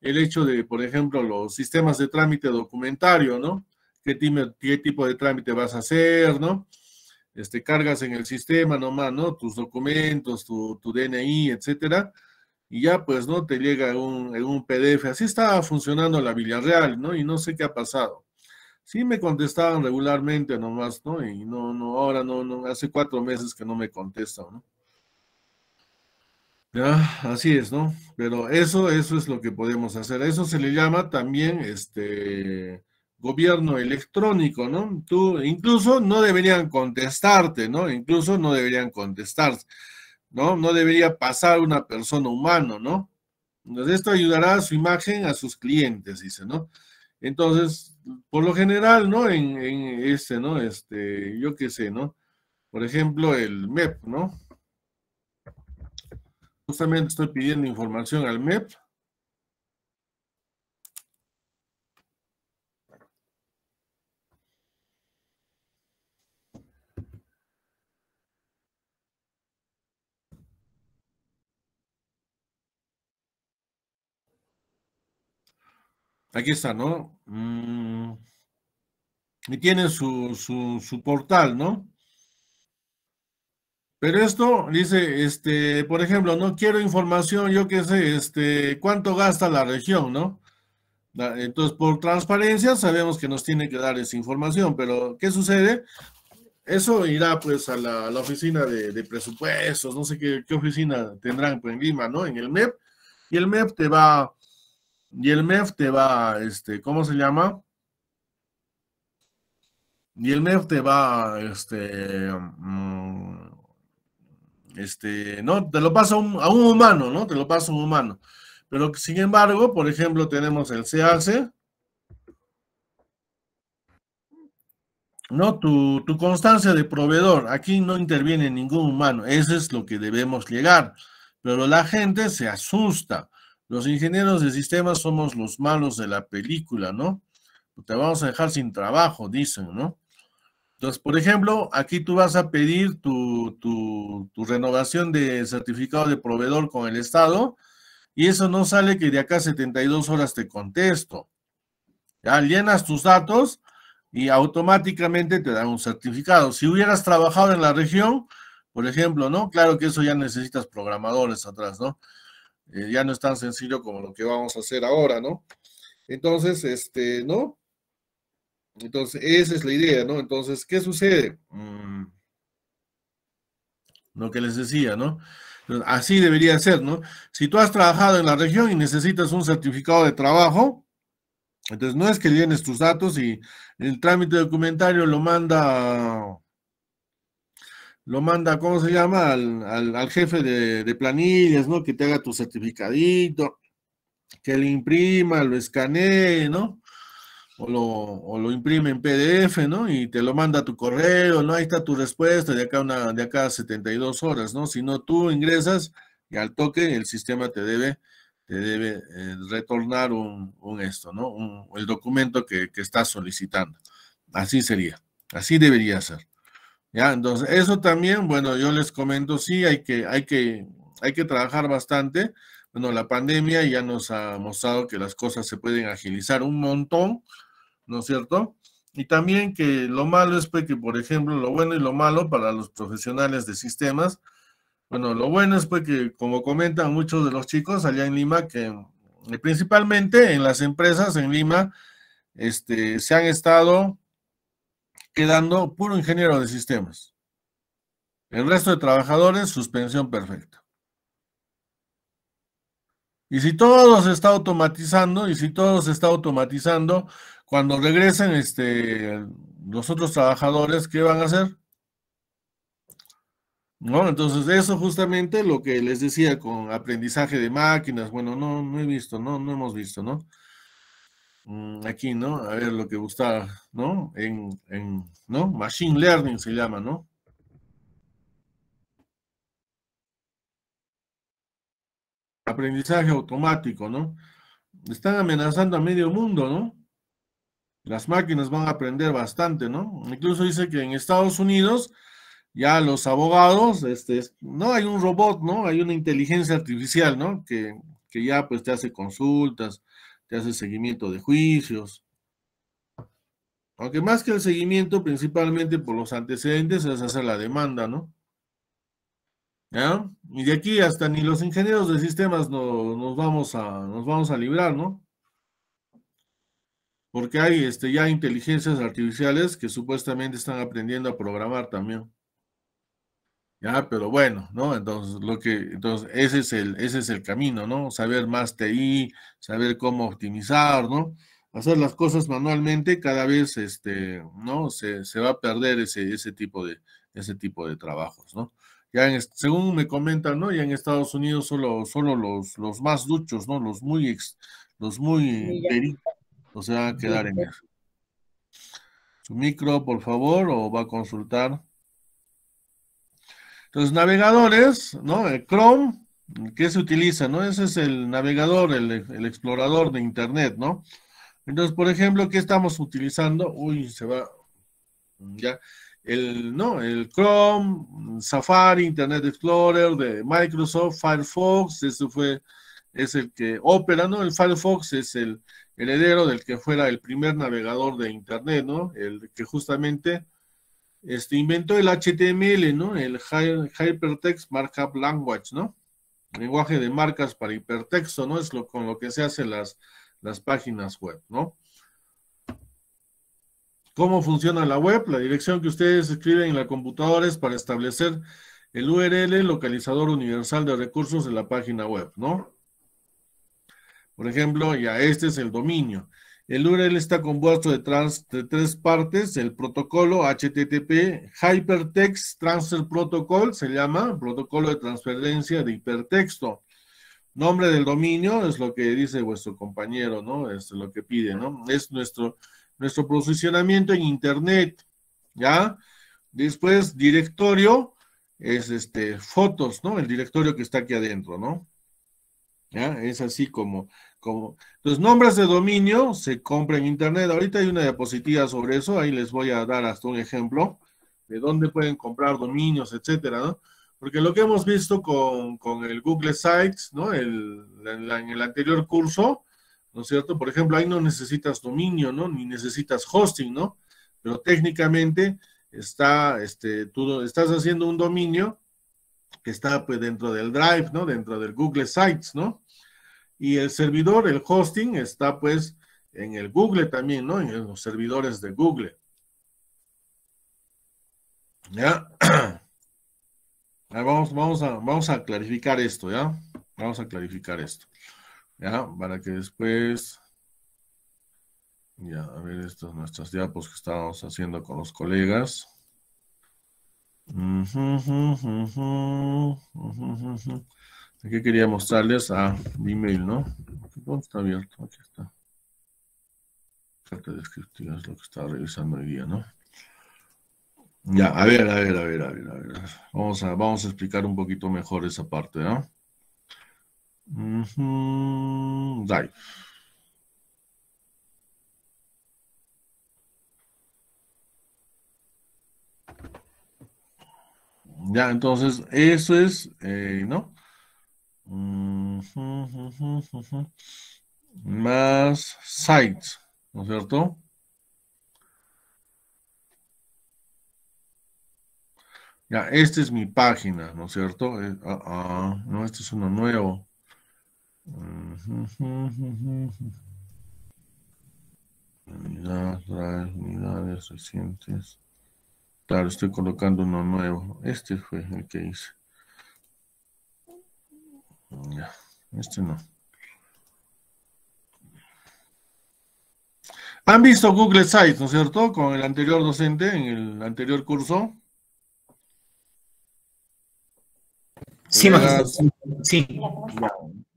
el hecho de, por ejemplo, los sistemas de trámite documentario, ¿no? ¿Qué, tipo de trámite vas a hacer, ¿no? Este, cargas en el sistema nomás, ¿no? Tus documentos, tu, DNI, etcétera. Y ya, pues, ¿no? Te llega un, un PDF. Así estaba funcionando la Villarreal, ¿no? Y no sé qué ha pasado. Sí me contestaban regularmente nomás, ¿no? Y no, no, ahora no, no, hace cuatro meses que no me contestan, ¿no? Ya, así es, ¿no? Pero eso, eso es lo que podemos hacer. Eso se le llama también este gobierno electrónico, ¿no? Tú incluso no deberían contestarte, ¿no? Incluso no deberían contestarte, ¿no? No debería pasar una persona humana, ¿no? Entonces esto ayudará a su imagen, a sus clientes, dice, ¿no? Entonces, por lo general, ¿no? En, en este, ¿no? Este, yo qué sé, ¿no? Por ejemplo, el MEP, ¿no? Justamente estoy pidiendo información al MEP. Aquí está, ¿no? Mm, y tiene su, su, portal, ¿no? Pero esto dice, este, por ejemplo, no quiero información, yo qué sé, este, cuánto gasta la región, ¿no? Entonces, por transparencia sabemos que nos tiene que dar esa información, pero ¿qué sucede? Eso irá pues a la, oficina de, presupuestos, no sé qué, oficina tendrán pues, en Lima, ¿no? En el MEP. Y el MEP te va, y el MEF te va, este, ¿cómo se llama? Y el MEF te va, este, mm, este, no, te lo pasa a un, humano, ¿no? Te lo pasa a un humano. Pero sin embargo, por ejemplo, tenemos el CAC, ¿no? Tu, tu, constancia de proveedor, aquí no interviene ningún humano, eso es lo que debemos llegar. Pero la gente se asusta los ingenieros de sistemas somos los malos de la película, ¿no? Te vamos a dejar sin trabajo, dicen, ¿no? Entonces, por ejemplo, aquí tú vas a pedir tu, renovación de certificado de proveedor con el Estado y eso no sale que de acá 72 horas te contesto. Ya llenas tus datos y automáticamente te dan un certificado. Si hubieras trabajado en la región, por ejemplo, ¿no? Claro que eso ya necesitas programadores atrás, ¿no? Eh, ya no es tan sencillo como lo que vamos a hacer ahora, ¿no? Entonces, este, ¿no? Entonces, esa es la idea, ¿no? Entonces, ¿qué sucede? Mm. lo que les decía, ¿no? así debería ser, ¿no? Si tú has trabajado en la región y necesitas un certificado de trabajo, entonces no es que llenes tus datos y el trámite documentario lo manda lo manda, ¿cómo se llama? Al, jefe de, planillas, ¿no? Que te haga tu certificadito, que le imprima, lo escanee, ¿no? O lo, imprime en PDF, ¿no? Y te lo manda a tu correo, ¿no? Ahí está tu respuesta de acá, una, de acá a 72 horas, ¿no? Si no, tú ingresas y al toque el sistema te debe, te debe eh, retornar un, esto, ¿no? el documento que, que estás solicitando. Así sería, así debería ser. Ya, entonces, eso también, bueno, yo les comento, sí, hay que, hay que, hay que trabajar bastante. Bueno, la pandemia ya nos ha mostrado que las cosas se pueden agilizar un montón, ¿no es cierto? Y también que lo malo es pues, que, por ejemplo, lo bueno y lo malo para los profesionales de sistemas, bueno, lo bueno es pues, que, como comentan muchos de los chicos allá en Lima, que eh, principalmente en las empresas en Lima, este, se han estado quedando puro ingeniero de sistemas. El resto de trabajadores, suspensión perfecta. Y si todo se está automatizando, y si todo se está automatizando, cuando regresen este, los otros trabajadores, ¿qué van a hacer? ¿No? Entonces, eso justamente lo que les decía con aprendizaje de máquinas, bueno, no, no he visto, no, no hemos visto, ¿no? Mm, aquí, ¿no? A ver lo que gusta, ¿no? En, ¿no? Machine Learning se llama, ¿no? Aprendizaje automático, ¿no? Están amenazando a medio mundo, ¿no? Las máquinas van a aprender bastante, ¿no? Incluso dice que en Estados Unidos ya los abogados, este, no hay un robot, ¿no? Hay una inteligencia artificial, ¿no? Que, que ya pues te hace consultas, te hace seguimiento de juicios. Aunque más que el seguimiento, principalmente por los antecedentes, es hacer la demanda, ¿no? ¿Ya? Y de aquí hasta ni los ingenieros de sistemas no, nos, vamos a, nos vamos a librar, ¿no? Porque hay este, ya inteligencias artificiales que supuestamente están aprendiendo a programar también. Ya, ah, pero bueno, ¿no? Entonces, lo que, entonces ese, es el, ese es el camino, ¿no? Saber más TI, saber cómo optimizar, ¿no? Hacer las cosas manualmente cada vez, este, ¿no? Se, va a perder ese, ese, tipo de, ese tipo de trabajos, ¿no? Ya en, según me comentan, ¿no? Ya en Estados Unidos solo, solo los, los más duchos, ¿no? Los muy, los muy peritos, o sea, quedar en eso. Su micro, por favor, o va a consultar. Entonces, navegadores, ¿no? El Chrome, ¿qué se utiliza, no? Ese es el navegador, el, explorador de Internet, ¿no? Entonces, por ejemplo, ¿qué estamos utilizando? Uy, se va, ya, el, no, el Chrome, Safari, Internet Explorer de Microsoft, Firefox, ese fue, es el que opera, ¿no? El Firefox es el heredero del que fuera el primer navegador de Internet, ¿no? El que justamente este, inventó el HTML, ¿no? El Hypertext Markup Language, ¿no? Lenguaje de marcas para hipertexto, ¿no? Es lo, con lo que se hacen las, las páginas web, ¿no? ¿Cómo funciona la web? La dirección que ustedes escriben en la computadora es para establecer el URL, localizador universal de recursos de la página web, ¿no? Por ejemplo, ya este es el dominio. El URL está compuesto de, tres partes, el protocolo HTTP, Hypertext Transfer Protocol, se llama, protocolo de transferencia de hipertexto. Nombre del dominio es lo que dice vuestro compañero, ¿no? Es lo que pide, ¿no? Es nuestro, nuestro posicionamiento en Internet, ¿ya? Después, directorio, es este, fotos, ¿no? El directorio que está aquí adentro, ¿no? ¿Ya? Es así como como, los nombres de dominio se compran en Internet. Ahorita hay una diapositiva sobre eso. Ahí les voy a dar hasta un ejemplo de dónde pueden comprar dominios, etcétera, ¿no? Porque lo que hemos visto con, el Google Sites, ¿no? en, el anterior curso, ¿no es cierto? Por ejemplo, ahí no necesitas dominio, ¿no? Ni necesitas hosting, ¿no? Pero técnicamente está, este, tú estás haciendo un dominio que está pues, dentro del Drive, ¿no? Dentro del Google Sites, ¿no? y el servidor, el hosting, está pues en el Google también, ¿no? En los servidores de Google. ¿Ya? Vamos, vamos, a, vamos a clarificar esto, ¿ya? Vamos a clarificar esto. ¿Ya? Para que después... Ya, a ver, estas nuestras diapos que estábamos haciendo con los colegas. Aquí quería mostrarles a ah, mi Gmail, ¿no? ¿Dónde está abierto? Aquí está. Carta descriptiva es lo que estaba revisando hoy día, ¿no? Ya, a ver, a ver, a ver, a ver, Vamos a, vamos a explicar un poquito mejor esa parte, ¿no? Dive. Ya, entonces, eso es, eh, ¿no? Más sites, ¿no es cierto? Ya, esta es mi página, ¿no es cierto? Eh, ah, ah, no, este es uno nuevo. Unidades, unidades recientes. Claro, estoy colocando uno nuevo. Este fue el que hice. Ya, Este no. ¿Han visto Google Sites, no es cierto? Con el anterior docente, en el anterior curso. Sí, pues, maestro. sí. Entonces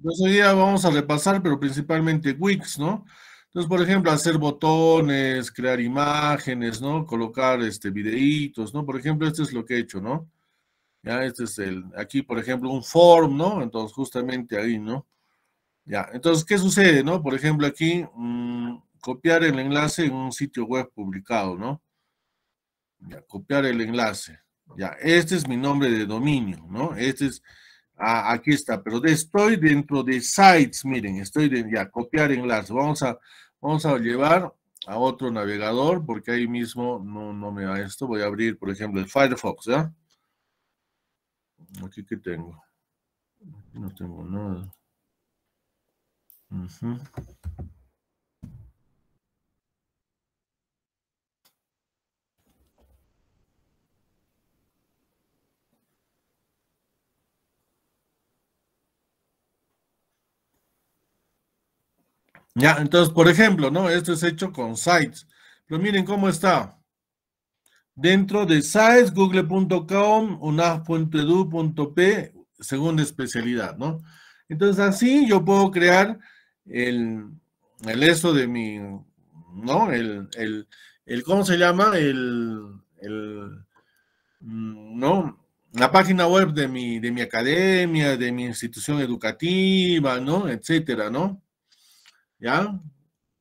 pues, hoy día vamos a repasar, pero principalmente Wix, ¿no? Entonces, por ejemplo, hacer botones, crear imágenes, ¿no? Colocar este videitos, ¿no? Por ejemplo, esto es lo que he hecho, ¿no? Ya, este es el, aquí por ejemplo, un form, ¿no? Entonces, justamente ahí, ¿no? Ya, entonces, ¿qué sucede, no? Por ejemplo, aquí, mm, copiar el enlace en un sitio web publicado, ¿no? Ya, copiar el enlace. Ya, este es mi nombre de dominio, ¿no? Este es, ah, aquí está, pero estoy dentro de sites, miren, estoy de, ya, copiar enlace. Vamos a, vamos a llevar a otro navegador, porque ahí mismo no, no me da esto. Voy a abrir, por ejemplo, el Firefox, ¿ya? Aquí que tengo. Aquí no tengo nada. Ya, entonces, por ejemplo, ¿no? Esto es hecho con sites. Pero miren cómo está. Dentro de SAES, google.com, unaf.edu.p, segunda especialidad, ¿no? Entonces, así yo puedo crear el, el eso de mi, ¿no? El, el, el ¿cómo se llama? El, el, mm, ¿no? La página web de mi, de mi academia, de mi institución educativa, ¿no? Etcétera, ¿no? ¿Ya?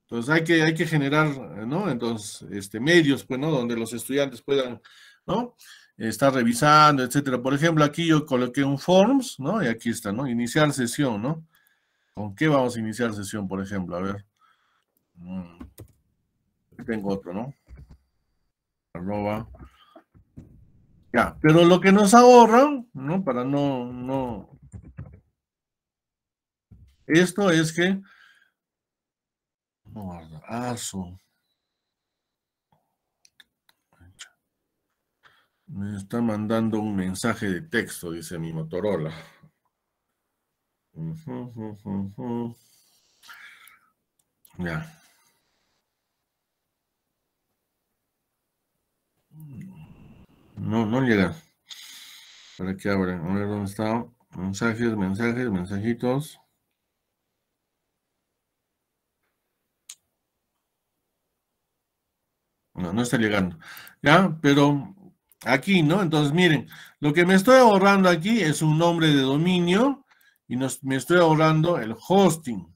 Entonces hay que, hay que generar, eh, ¿no? Entonces, este, medios, pues, ¿no? Donde los estudiantes puedan, ¿no? Estar revisando, etcétera. Por ejemplo, aquí yo coloqué un forms, ¿no? Y aquí está, ¿no? Iniciar sesión, ¿no? ¿Con qué vamos a iniciar sesión, por ejemplo? A ver. Mm. Tengo otro, ¿no? Arroba. Ya, pero lo que nos ahorra, ¿no? Para no, no. Esto es que Guardazo. Me está mandando un mensaje de texto, dice mi Motorola. Ya. No, no llega. ¿Para que abren A ver dónde está. Mensajes, mensajes, mensajitos. No, no está llegando. ¿Ya? Pero aquí, ¿no? Entonces, miren, lo que me estoy ahorrando aquí es un nombre de dominio y me estoy ahorrando el hosting.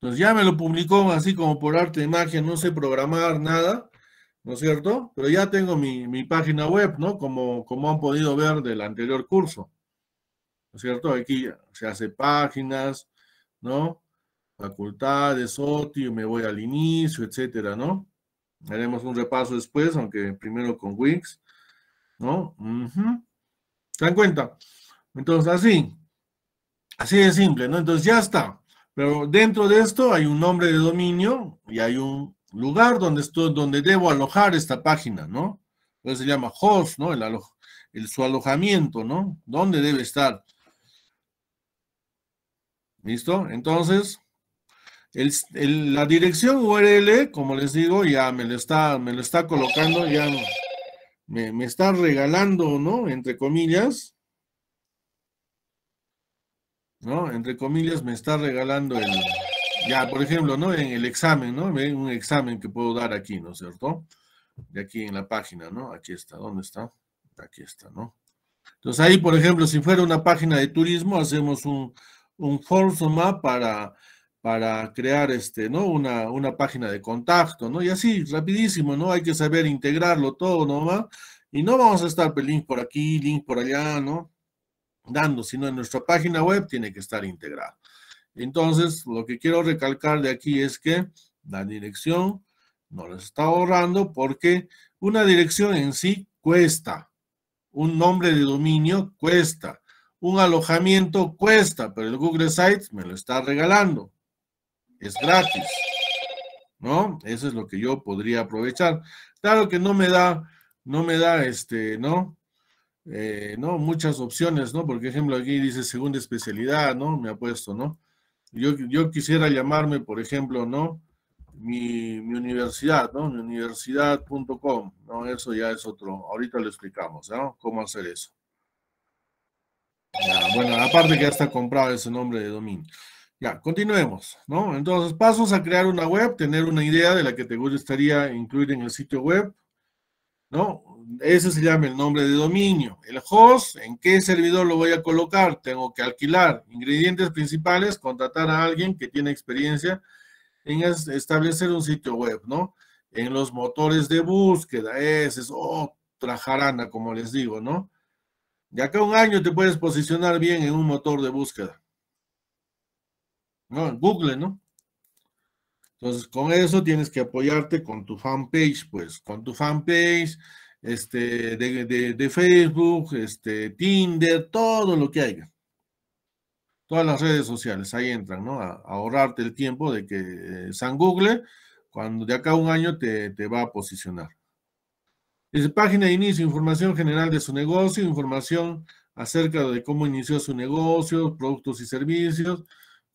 Entonces, ya me lo publicó así como por arte de magia, no sé programar nada, ¿no es cierto? Pero ya tengo mi, página web, ¿no? Como, como han podido ver del anterior curso. ¿No es cierto? Aquí se hace páginas, ¿no? Facultades, OTI, me voy al inicio, etcétera, ¿no? Haremos un repaso después, aunque primero con Wix, ¿no? ¿Se dan cuenta? Entonces, así, así de simple, ¿no? Entonces ya está. Pero dentro de esto hay un nombre de dominio y hay un lugar donde, estoy, donde debo alojar esta página, ¿no? Entonces se llama host, ¿no? El, el su alojamiento, ¿no? ¿Dónde debe estar? ¿Listo? Entonces, la dirección URL, como les digo, ya me lo está, me lo está colocando, ya me, me está regalando, ¿no? Entre comillas. ¿No? Entre comillas me está regalando el, ya, por ejemplo, ¿no? En el examen, ¿no? Un examen que puedo dar aquí, ¿no es cierto? De aquí en la página, ¿no? Aquí está, ¿dónde está? Aquí está, ¿no? Entonces ahí, por ejemplo, si fuera una página de turismo, hacemos un, un para para crear este, ¿no? una, página de contacto, ¿no? Y así, rapidísimo, ¿no? Hay que saber integrarlo todo nomás. Y no vamos a estar pues, link por aquí, link por allá, ¿no? Dando, sino en nuestra página web tiene que estar integrado. Entonces, lo que quiero recalcar de aquí es que la dirección no lo está ahorrando porque una dirección en sí cuesta. Un nombre de dominio cuesta. Un alojamiento cuesta, pero el Google Sites me lo está regalando es gratis, ¿no? Eso es lo que yo podría aprovechar. Claro que no me da, no me da, este, ¿no? Eh, ¿no? Muchas opciones, ¿no? Porque, ejemplo, aquí dice segunda especialidad, ¿no? Me ha puesto, ¿no? Yo, quisiera llamarme, por ejemplo, ¿no? Mi, universidad, ¿no? universidad.com, ¿no? Eso ya es otro, ahorita lo explicamos, ¿no? Cómo hacer eso. bueno, aparte que ya está comprado ese nombre de dominio. Ya, continuemos, ¿no? Entonces, pasos a crear una web, tener una idea de la que te gustaría incluir en el sitio web, ¿no? Ese se llama el nombre de dominio. El host, ¿en qué servidor lo voy a colocar? Tengo que alquilar. Ingredientes principales, contratar a alguien que tiene experiencia en establecer un sitio web, ¿no? En los motores de búsqueda, ese es otra jarana, como les digo, ¿no? De acá un año te puedes posicionar bien en un motor de búsqueda. Google, ¿no? Entonces, con eso tienes que apoyarte con tu fanpage, pues, con tu fanpage, este, de, Facebook, este, Tinder, todo lo que haya. Todas las redes sociales, ahí entran, ¿no? A, ahorrarte el tiempo de que eh, San Google, cuando de acá a un año te, va a posicionar. página de inicio, información general de su negocio, información acerca de cómo inició su negocio, productos y servicios,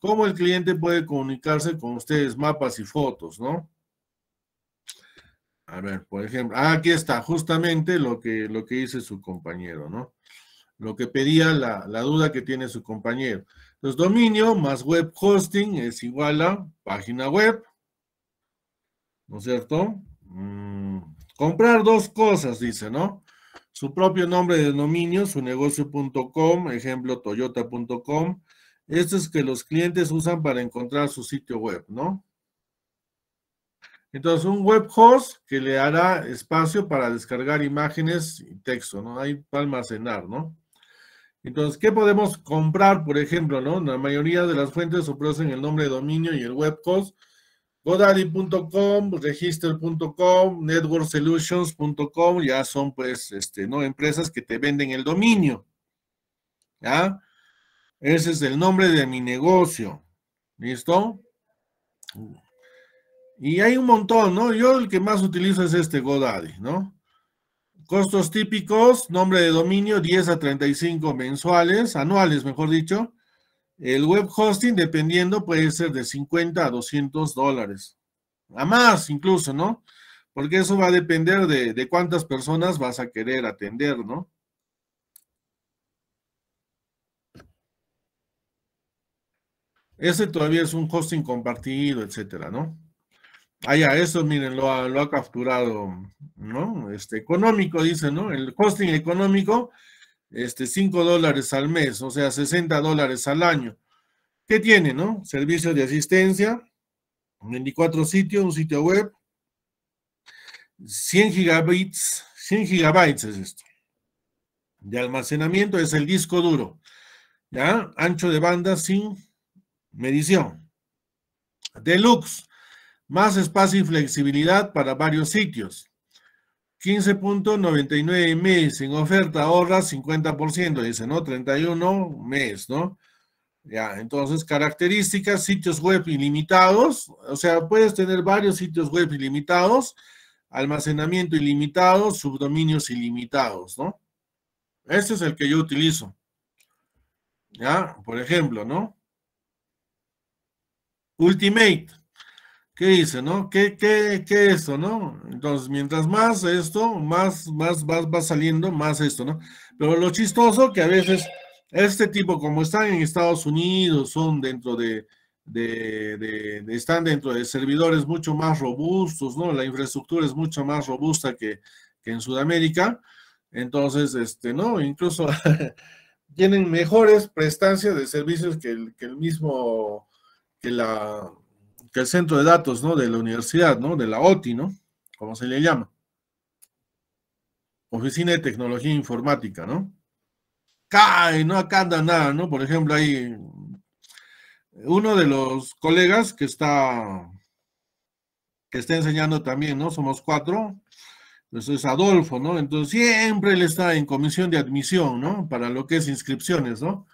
¿Cómo el cliente puede comunicarse con ustedes? Mapas y fotos, ¿no? A ver, por ejemplo, ah, aquí está justamente lo que, lo que dice su compañero, ¿no? Lo que pedía la, duda que tiene su compañero. Entonces, dominio más web hosting es igual a página web, ¿no es cierto? Mm, comprar dos cosas, dice, ¿no? Su propio nombre de dominio, su negocio.com, ejemplo, toyota.com, esto es que los clientes usan para encontrar su sitio web, ¿no? Entonces, un web host que le hará espacio para descargar imágenes y texto, ¿no? Hay para almacenar, ¿no? Entonces, ¿qué podemos comprar, por ejemplo, no? La mayoría de las fuentes ofrecen el nombre de dominio y el web host. Godaddy.com, Register.com, NetworkSolutions.com, ya son, pues, este, ¿no? Empresas que te venden el dominio, ¿ya? Ese es el nombre de mi negocio. ¿Listo? Y hay un montón, ¿no? Yo el que más utilizo es este GoDaddy, ¿no? Costos típicos, nombre de dominio 10 a 35 mensuales, anuales, mejor dicho. El web hosting, dependiendo, puede ser de 50 a 200 dólares. A más incluso, ¿no? Porque eso va a depender de, de cuántas personas vas a querer atender, ¿no? Ese todavía es un hosting compartido, etcétera, ¿no? Ah, ya, eso miren, lo ha, capturado, ¿no? Este, económico, dice, ¿no? El hosting económico, este, 5 dólares al mes, o sea, 60 dólares al año. ¿Qué tiene, no? Servicios de asistencia, 24 sitios, un sitio web, 100 gigabytes, 100 gigabytes es esto. De almacenamiento es el disco duro, ¿ya? Ancho de banda sin Medición. Deluxe. Más espacio y flexibilidad para varios sitios. 15.99 meses. en oferta, ahorra 50%, dice, ¿no? 31 mes, ¿no? Ya, entonces, características, sitios web ilimitados, o sea, puedes tener varios sitios web ilimitados, almacenamiento ilimitado, subdominios ilimitados, ¿no? Este es el que yo utilizo. Ya, por ejemplo, ¿no? Ultimate. ¿Qué dice, no? ¿Qué, qué, qué esto, no? Entonces, mientras más esto, más, más, va saliendo, más esto, ¿no? Pero lo chistoso que a veces este tipo, como están en Estados Unidos, son dentro de, de, están dentro de servidores mucho más robustos, ¿no? La infraestructura es mucho más robusta que, en Sudamérica. Entonces, este, ¿no? Incluso tienen mejores prestancias de servicios que el, que el mismo que, la, el centro de datos ¿no? de la universidad, ¿no? de la OTI, ¿no? como se le llama. Oficina de Tecnología Informática, ¿no? Cae, no acá anda nada, ¿no? Por ejemplo, hay uno de los colegas que está, que está enseñando también, ¿no? Somos cuatro. Entonces pues es Adolfo, ¿no? Entonces siempre él está en comisión de admisión, ¿no? Para lo que es inscripciones, ¿no?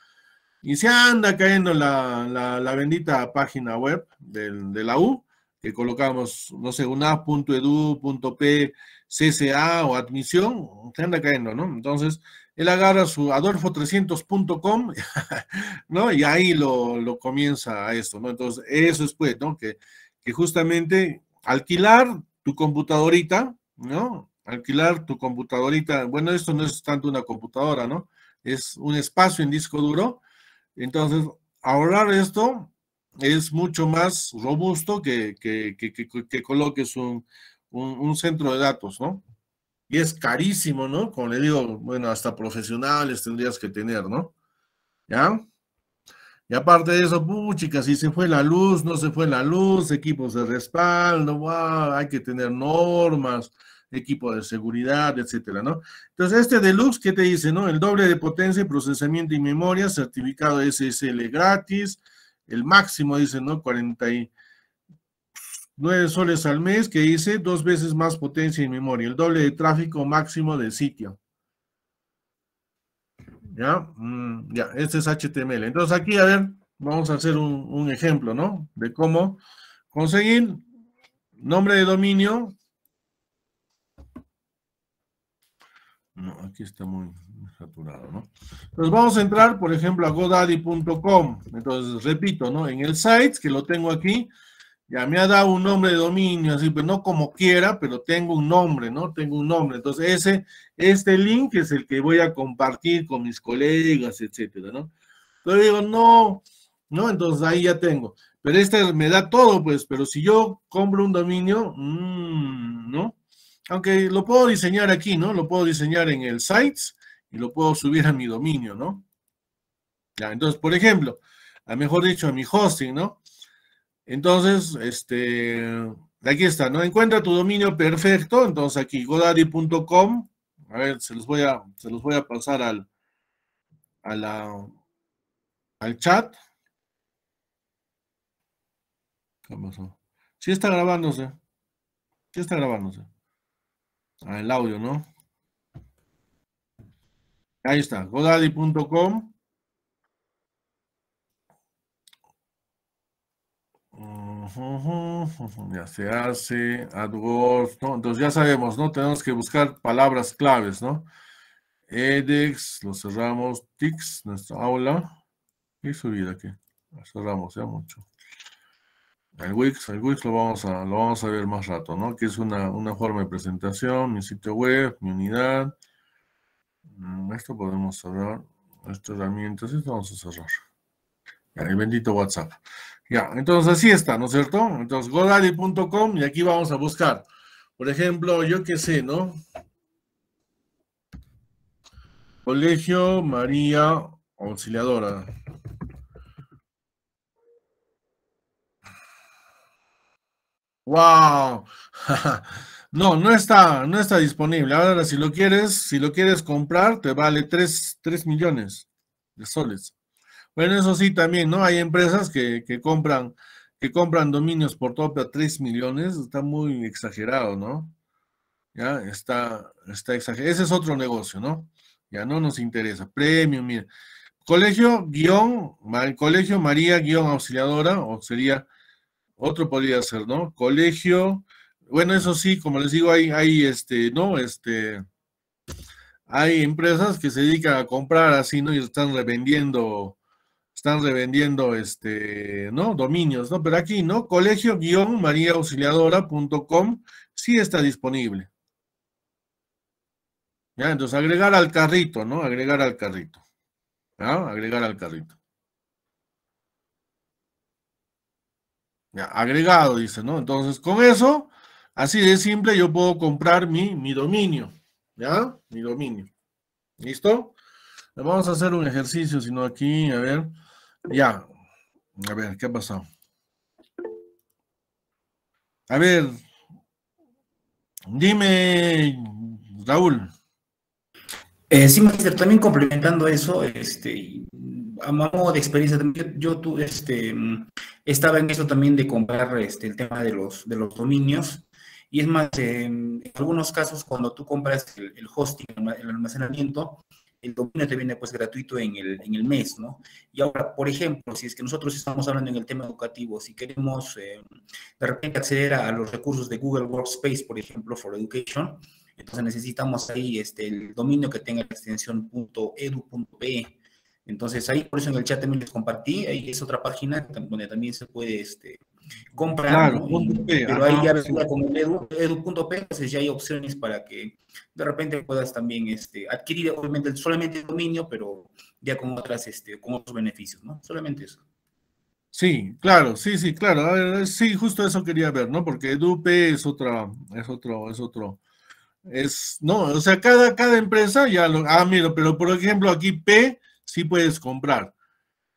Y se anda cayendo la, bendita página web de la U, que colocamos, no sé, una.edu.p CCA o admisión, se anda cayendo, ¿no? Entonces, él agarra su adolfo300.com, ¿no? Y ahí lo, lo, comienza esto, ¿no? Entonces, eso es pues, ¿no? Que, que justamente alquilar tu computadorita, ¿no? Alquilar tu computadorita, bueno, esto no es tanto una computadora, ¿no? Es un espacio en disco duro entonces, ahorrar esto es mucho más robusto que, que, que, que coloques un, un, centro de datos, ¿no? Y es carísimo, ¿no? Como le digo, bueno, hasta profesionales tendrías que tener, ¿no? ¿Ya? Y aparte de eso, chicas, si se fue la luz, no se fue la luz, equipos de respaldo, wow, hay que tener normas, equipo de seguridad, etcétera, ¿no? Entonces, este deluxe, ¿qué te dice, no? El doble de potencia, procesamiento y memoria, certificado SSL gratis, el máximo, dice, ¿no? 49 soles al mes, que dice dos veces más potencia y memoria, el doble de tráfico máximo del sitio. ¿Ya? Mm, ya, este es HTML. Entonces, aquí, a ver, vamos a hacer un ejemplo, ¿no? De cómo conseguir nombre de dominio, No, aquí está muy saturado, ¿no? Entonces vamos a entrar, por ejemplo, a godaddy.com. Entonces, repito, ¿no? En el site, que lo tengo aquí, ya me ha dado un nombre de dominio, así, pues, no como quiera, pero tengo un nombre, ¿no? Tengo un nombre. Entonces, ese, este link es el que voy a compartir con mis colegas, etcétera, ¿no? Entonces digo, no, ¿no? Entonces ahí ya tengo. Pero este me da todo, pues, pero si yo compro un dominio, mmm, ¿no? aunque lo puedo diseñar aquí, ¿no? Lo puedo diseñar en el Sites y lo puedo subir a mi dominio, ¿no? Ya, entonces, por ejemplo, a mejor dicho, a mi hosting, ¿no? Entonces, este, aquí está, ¿no? Encuentra tu dominio perfecto, entonces aquí, godaddy.com, a ver, se los voy a, se los voy a pasar al, a al chat. ¿Qué pasó? Sí está grabándose. Sí está grabándose. A ah, el audio, ¿no? Ahí está, godaddy.com. Ya se hace, AdWords, Entonces ya sabemos, ¿no? Tenemos que buscar palabras claves, ¿no? edex lo cerramos, TIX. nuestra aula. Y subida aquí. cerramos ya mucho. El Wix, lo vamos a, lo vamos a ver más rato, ¿no? Que es una, forma de presentación, mi sitio web, mi unidad. Mm, esto podemos cerrar. Esta herramienta, esto vamos a cerrar. el bendito WhatsApp. Ya, entonces así está, ¿no es cierto? Entonces, godaddy.com y aquí vamos a buscar. Por ejemplo, yo qué sé, ¿no? Colegio María Auxiliadora. Wow. no, no está, no está disponible. Ahora, si lo quieres, si lo quieres comprar, te vale 3, millones de soles. Bueno, eso sí también, ¿no? Hay empresas que, compran, que compran dominios por tope a 3 millones. Está muy exagerado, ¿no? Ya, está, está exagerado. Ese es otro negocio, ¿no? Ya no nos interesa. Premio, mira. Colegio guión, colegio María guión auxiliadora, o sería otro podría ser, ¿no? Colegio. Bueno, eso sí, como les digo, hay, hay este, ¿no? Este, hay empresas que se dedican a comprar así, ¿no? Y están revendiendo, están revendiendo, este, ¿no? Dominios, ¿no? Pero aquí, ¿no? Colegio-mariaauxiliadora.com sí está disponible. ¿Ya? Entonces, agregar al carrito, ¿no? Agregar al carrito. ¿Ya? ¿Ah? Agregar al carrito. agregado, dice, ¿no? Entonces, con eso, así de simple, yo puedo comprar mi, dominio. ¿Ya? Mi dominio. ¿Listo? Vamos a hacer un ejercicio, sino aquí, a ver. Ya. A ver, ¿qué ha pasado? A ver. Dime, Raúl. Eh, sí, maestro, también complementando eso, este, a modo de experiencia, yo, este, mm, estaba en eso también de comprar este, el tema de los, de los dominios. Y es más, en algunos casos, cuando tú compras el, hosting, el almacenamiento, el dominio te viene pues gratuito en el, en el mes, ¿no? Y ahora, por ejemplo, si es que nosotros estamos hablando en el tema educativo, si queremos eh, de repente acceder a los recursos de Google Workspace, por ejemplo, for Education, entonces necesitamos ahí este, el dominio que tenga la extensión .edu.pe entonces ahí, por eso en el chat también les compartí, ahí es otra página donde también se puede este, comprar. Claro, pero ahí ya con edu.p, entonces ya hay opciones para que de repente puedas también este, adquirir obviamente solamente el dominio, pero ya con otras, este, con otros beneficios, ¿no? Solamente eso. Sí, claro, sí, sí, claro. sí, justo eso quería ver, ¿no? Porque EduP es otra, es otro, es otro. Es, no, o sea, cada, cada empresa ya lo. Ah, mira, pero por ejemplo, aquí P sí puedes comprar,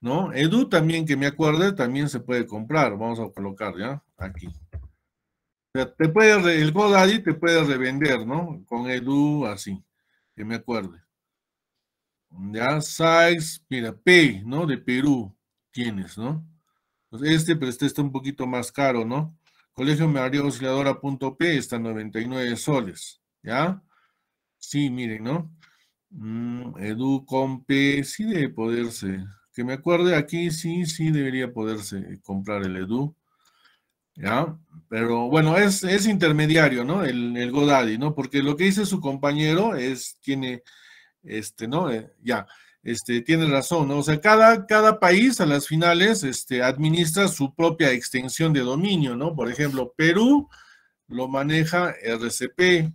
¿no? Edu también, que me acuerde, también se puede comprar. Vamos a colocar, ¿ya? Aquí. O sea, te puede, el GoDaddy te puede revender, ¿no? Con Edu, así, que me acuerde. Ya, size, mira, P, ¿no? De Perú tienes, ¿no? Pues este, pero este está un poquito más caro, ¿no? Colegio María Osciladora.p está 99 soles, ¿ya? Sí, miren, ¿no? Mm, edu Compe, sí debe poderse. Que me acuerde aquí, sí, sí debería poderse comprar el Edu. ¿Ya? Pero bueno, es, es intermediario, ¿no? El, el, Godaddy, ¿no? Porque lo que dice su compañero es, tiene, este, ¿no? Eh, ya, este, tiene razón, ¿no? O sea, cada, cada país a las finales este, administra su propia extensión de dominio, ¿no? Por ejemplo, Perú lo maneja RCP,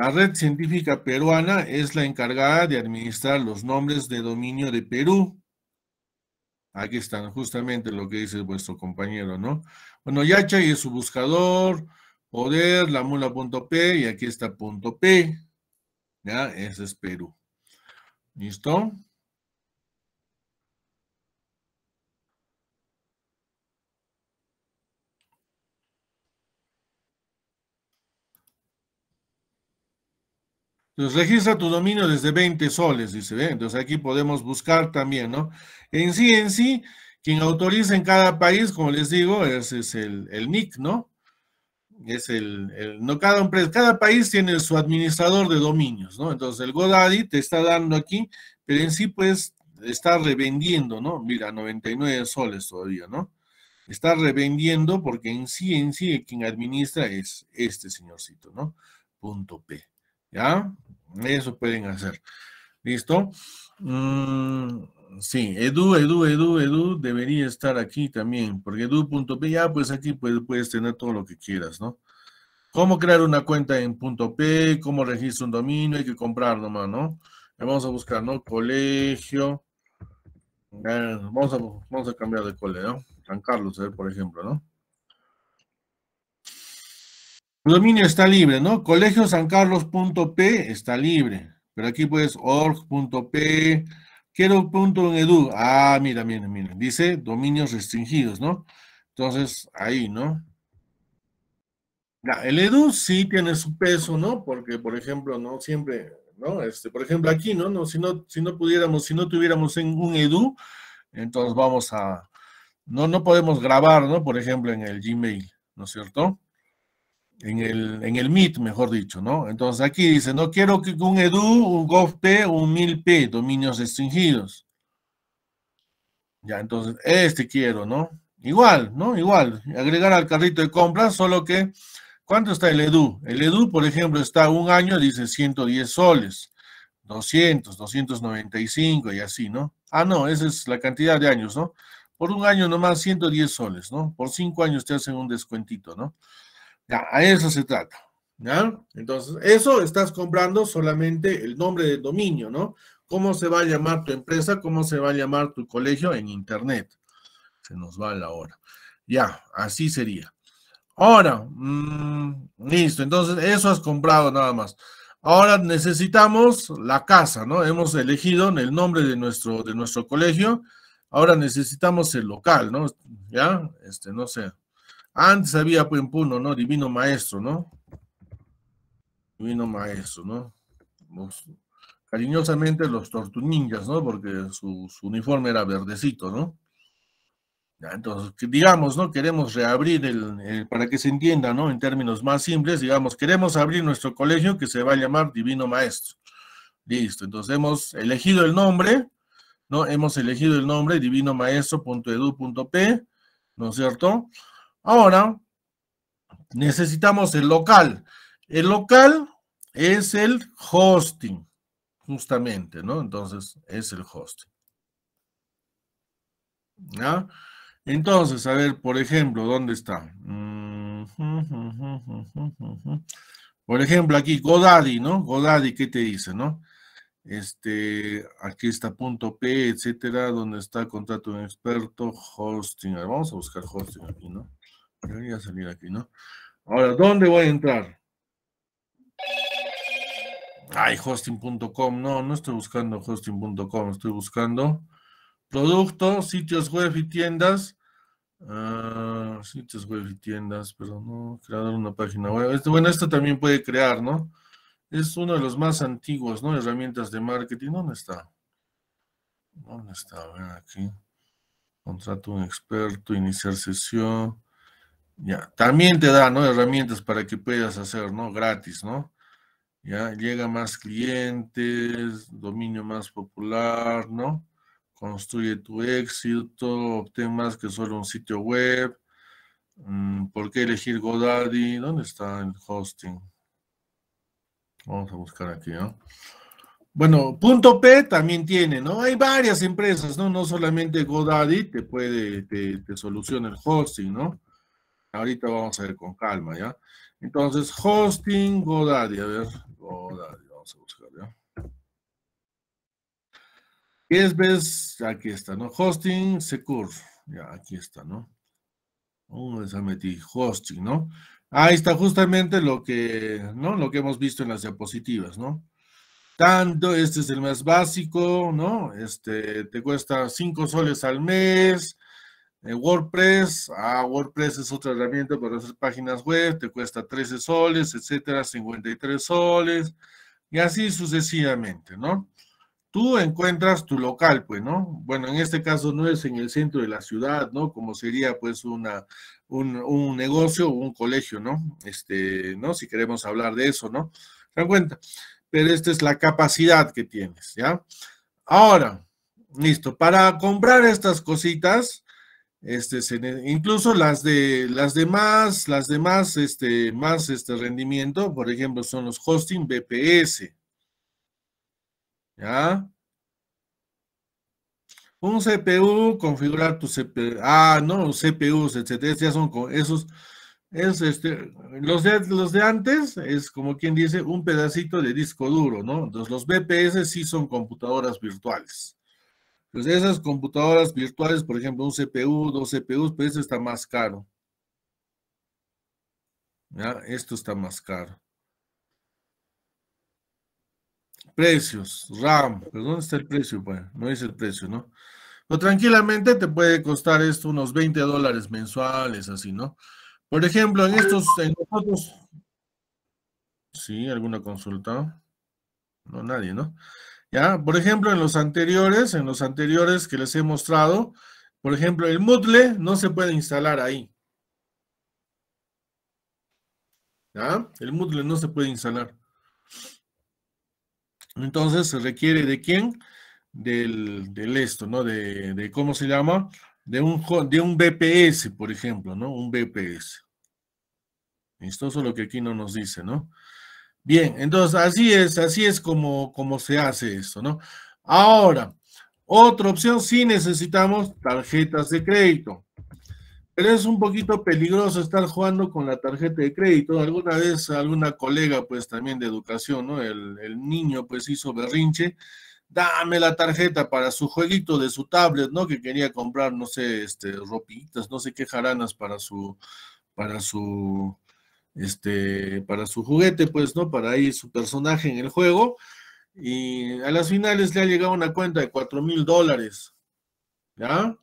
La Red Científica Peruana es la encargada de administrar los nombres de dominio de Perú. Aquí están justamente lo que dice vuestro compañero, ¿no? Bueno, Yachay es su buscador, poder, la mula.p y aquí está punto .p. Ya, ese es Perú. ¿Listo? Entonces registra tu dominio desde 20 soles, dice, ¿eh? Entonces aquí podemos buscar también, ¿no? En sí, en sí, quien autoriza en cada país, como les digo, es, es el, NIC, ¿no? Es el, no cada, cada país tiene su administrador de dominios, ¿no? Entonces el GoDaddy te está dando aquí, pero en sí pues está revendiendo, ¿no? Mira, 99 soles todavía, ¿no? Está revendiendo porque en sí, en sí, quien administra es este señorcito, ¿no? Punto P. ¿Ya? Eso pueden hacer. ¿Listo? Mm, sí, Edu, Edu, Edu, Edu debería estar aquí también, porque Edu.p, ya pues aquí pues, puedes, tener todo lo que quieras, ¿no? ¿Cómo crear una cuenta en punto .p? ¿Cómo registro un dominio? Hay que comprar nomás, ¿no? Eh, vamos a buscar, ¿no? Colegio. Eh, vamos a, cambiar de colegio, ¿no? San Carlos, eh, por ejemplo, ¿no? Dominio está libre, ¿no? Colegio San Carlos.p está libre, pero aquí pues org.p, quiero.edu. Ah, mira, mira, mira. Dice dominios restringidos, ¿no? Entonces, ahí, ¿no? Ya, el edu sí tiene su peso, ¿no? Porque, por ejemplo, no siempre, ¿no? Este, por ejemplo, aquí, ¿no? no si no, si no pudiéramos, si no tuviéramos en un edu, entonces vamos a, no, no podemos grabar, ¿no? Por ejemplo, en el Gmail, ¿no es cierto? en el, MIT, mejor dicho, ¿no? Entonces aquí dice, no quiero que un edu, un govp, un 1000P, dominios restringidos. Ya, entonces, este quiero, ¿no? Igual, ¿no? Igual, agregar al carrito de compras, solo que, ¿cuánto está el edu? El edu, por ejemplo, está un año, dice 110 soles, 200, 295 y así, ¿no? Ah, no, esa es la cantidad de años, ¿no? Por un año nomás 110 soles, ¿no? Por cinco años te hacen un descuentito, ¿no? Ya, a eso se trata. ¿ya? Entonces, eso estás comprando solamente el nombre de dominio, ¿no? ¿Cómo se va a llamar tu empresa? ¿Cómo se va a llamar tu colegio en Internet? Se nos va la hora. Ya, así sería. Ahora, mm, listo, entonces eso has comprado nada más. Ahora necesitamos la casa, ¿no? Hemos elegido el nombre de nuestro, de nuestro colegio. Ahora necesitamos el local, ¿no? Ya, este, no sé. Antes había pues, Puno, ¿no? Divino maestro, ¿no? Divino maestro, ¿no? cariñosamente los tortuninjas, ¿no? Porque su, uniforme era verdecito, ¿no? Entonces, digamos, ¿no? Queremos reabrir el, para que se entienda, ¿no? En términos más simples, digamos, queremos abrir nuestro colegio que se va a llamar Divino Maestro. Listo, entonces hemos elegido el nombre, ¿no? Hemos elegido el nombre divinomaestro.edu.p, ¿no es cierto? Ahora, necesitamos el local. El local es el hosting, justamente, ¿no? Entonces, es el hosting. Entonces, a ver, por ejemplo, ¿dónde está? Por ejemplo, aquí Godaddy, ¿no? Godaddy, ¿qué te dice, no? Este, aquí está punto P, etcétera, donde está contrato de un experto, hosting. vamos a buscar hosting aquí, ¿no? Debería salir aquí, ¿no? Ahora, ¿dónde voy a entrar? Ay, hosting.com. No, no estoy buscando hosting.com, estoy buscando productos, sitios web y tiendas. Ah, sitios web y tiendas, pero no, Crear una página web. Este, bueno, esto también puede crear, ¿no? Es uno de los más antiguos, ¿no? Herramientas de marketing. ¿Dónde está? ¿Dónde está? A ver aquí. Contrato un experto, iniciar sesión. Ya, también te da, ¿no? Herramientas para que puedas hacer, ¿no? Gratis, ¿no? Ya, llega más clientes, dominio más popular, ¿no? Construye tu éxito, obtén más que solo un sitio web. Mm, ¿Por qué elegir GoDaddy? ¿Dónde está el hosting? Vamos a buscar aquí, ¿no? Bueno, punto P también tiene, ¿no? Hay varias empresas, ¿no? No solamente GoDaddy te puede, te soluciona el hosting, ¿no? Ahorita vamos a ver con calma, ¿ya? Entonces, hosting Godaddy, a ver, Godaddy, vamos a buscar, ¿ya? ¿Qué ves? Aquí está, ¿no? Hosting Secure, ya, aquí está, ¿no? ¿Dónde se metí? Hosting, ¿no? Ahí está justamente lo que, ¿no? Lo que hemos visto en las diapositivas, ¿no? Tanto, este es el más básico, ¿no? Este, te cuesta 5 soles al mes, eh, WordPress, ah, WordPress es otra herramienta para hacer páginas web, te cuesta 13 soles, etcétera, 53 soles, y así sucesivamente, ¿no? Tú encuentras tu local, pues, ¿no? Bueno, en este caso no es en el centro de la ciudad, ¿no? Como sería, pues, una, un, negocio o un colegio, ¿no? Este, ¿no? Si queremos hablar de eso, ¿no? ¿Te dan cuenta? Pero esta es la capacidad que tienes, ¿ya? Ahora, listo, para comprar estas cositas, este, incluso las de las demás, las demás, este, más este rendimiento, por ejemplo, son los hosting BPS. ¿Ya? Un CPU, configurar tu CPU, ah, no, CPUs, etcétera, ya son esos, este, los de, los de antes es como quien dice un pedacito de disco duro, ¿no? Entonces los BPS sí son computadoras virtuales. Pues esas computadoras virtuales, por ejemplo, un CPU, dos CPUs, pues eso está más caro. ¿Ya? Esto está más caro. Precios, RAM, ¿pero pues, dónde está el precio? Bueno, no es el precio, ¿no? Pero pues tranquilamente te puede costar esto unos 20 dólares mensuales, así, ¿no? Por ejemplo, en estos, en nosotros... Sí, alguna consulta. No, nadie, ¿no? ¿ya? Por ejemplo, en los anteriores, en los anteriores que les he mostrado, por ejemplo, el Moodle no se puede instalar ahí. ¿Ya? El Moodle no se puede instalar. Entonces, se requiere de quién? Del, esto, ¿no? De, ¿cómo se llama? De un, de un BPS, por ejemplo, ¿no? Un BPS. Esto es lo que aquí no nos dice, ¿no? Bien, entonces así es, así es como, como se hace eso, ¿no? Ahora, otra opción, sí necesitamos tarjetas de crédito. Pero es un poquito peligroso estar jugando con la tarjeta de crédito. Alguna vez alguna colega, pues también de educación, ¿no? El, niño pues hizo berrinche. Dame la tarjeta para su jueguito de su tablet, ¿no? Que quería comprar, no sé, este, ropitas, no sé qué jaranas para su, para su, este, para su juguete, pues, ¿no? Para ahí su personaje en el juego. Y a las finales le ha llegado una cuenta de cuatro mil dólares. ¿Ya?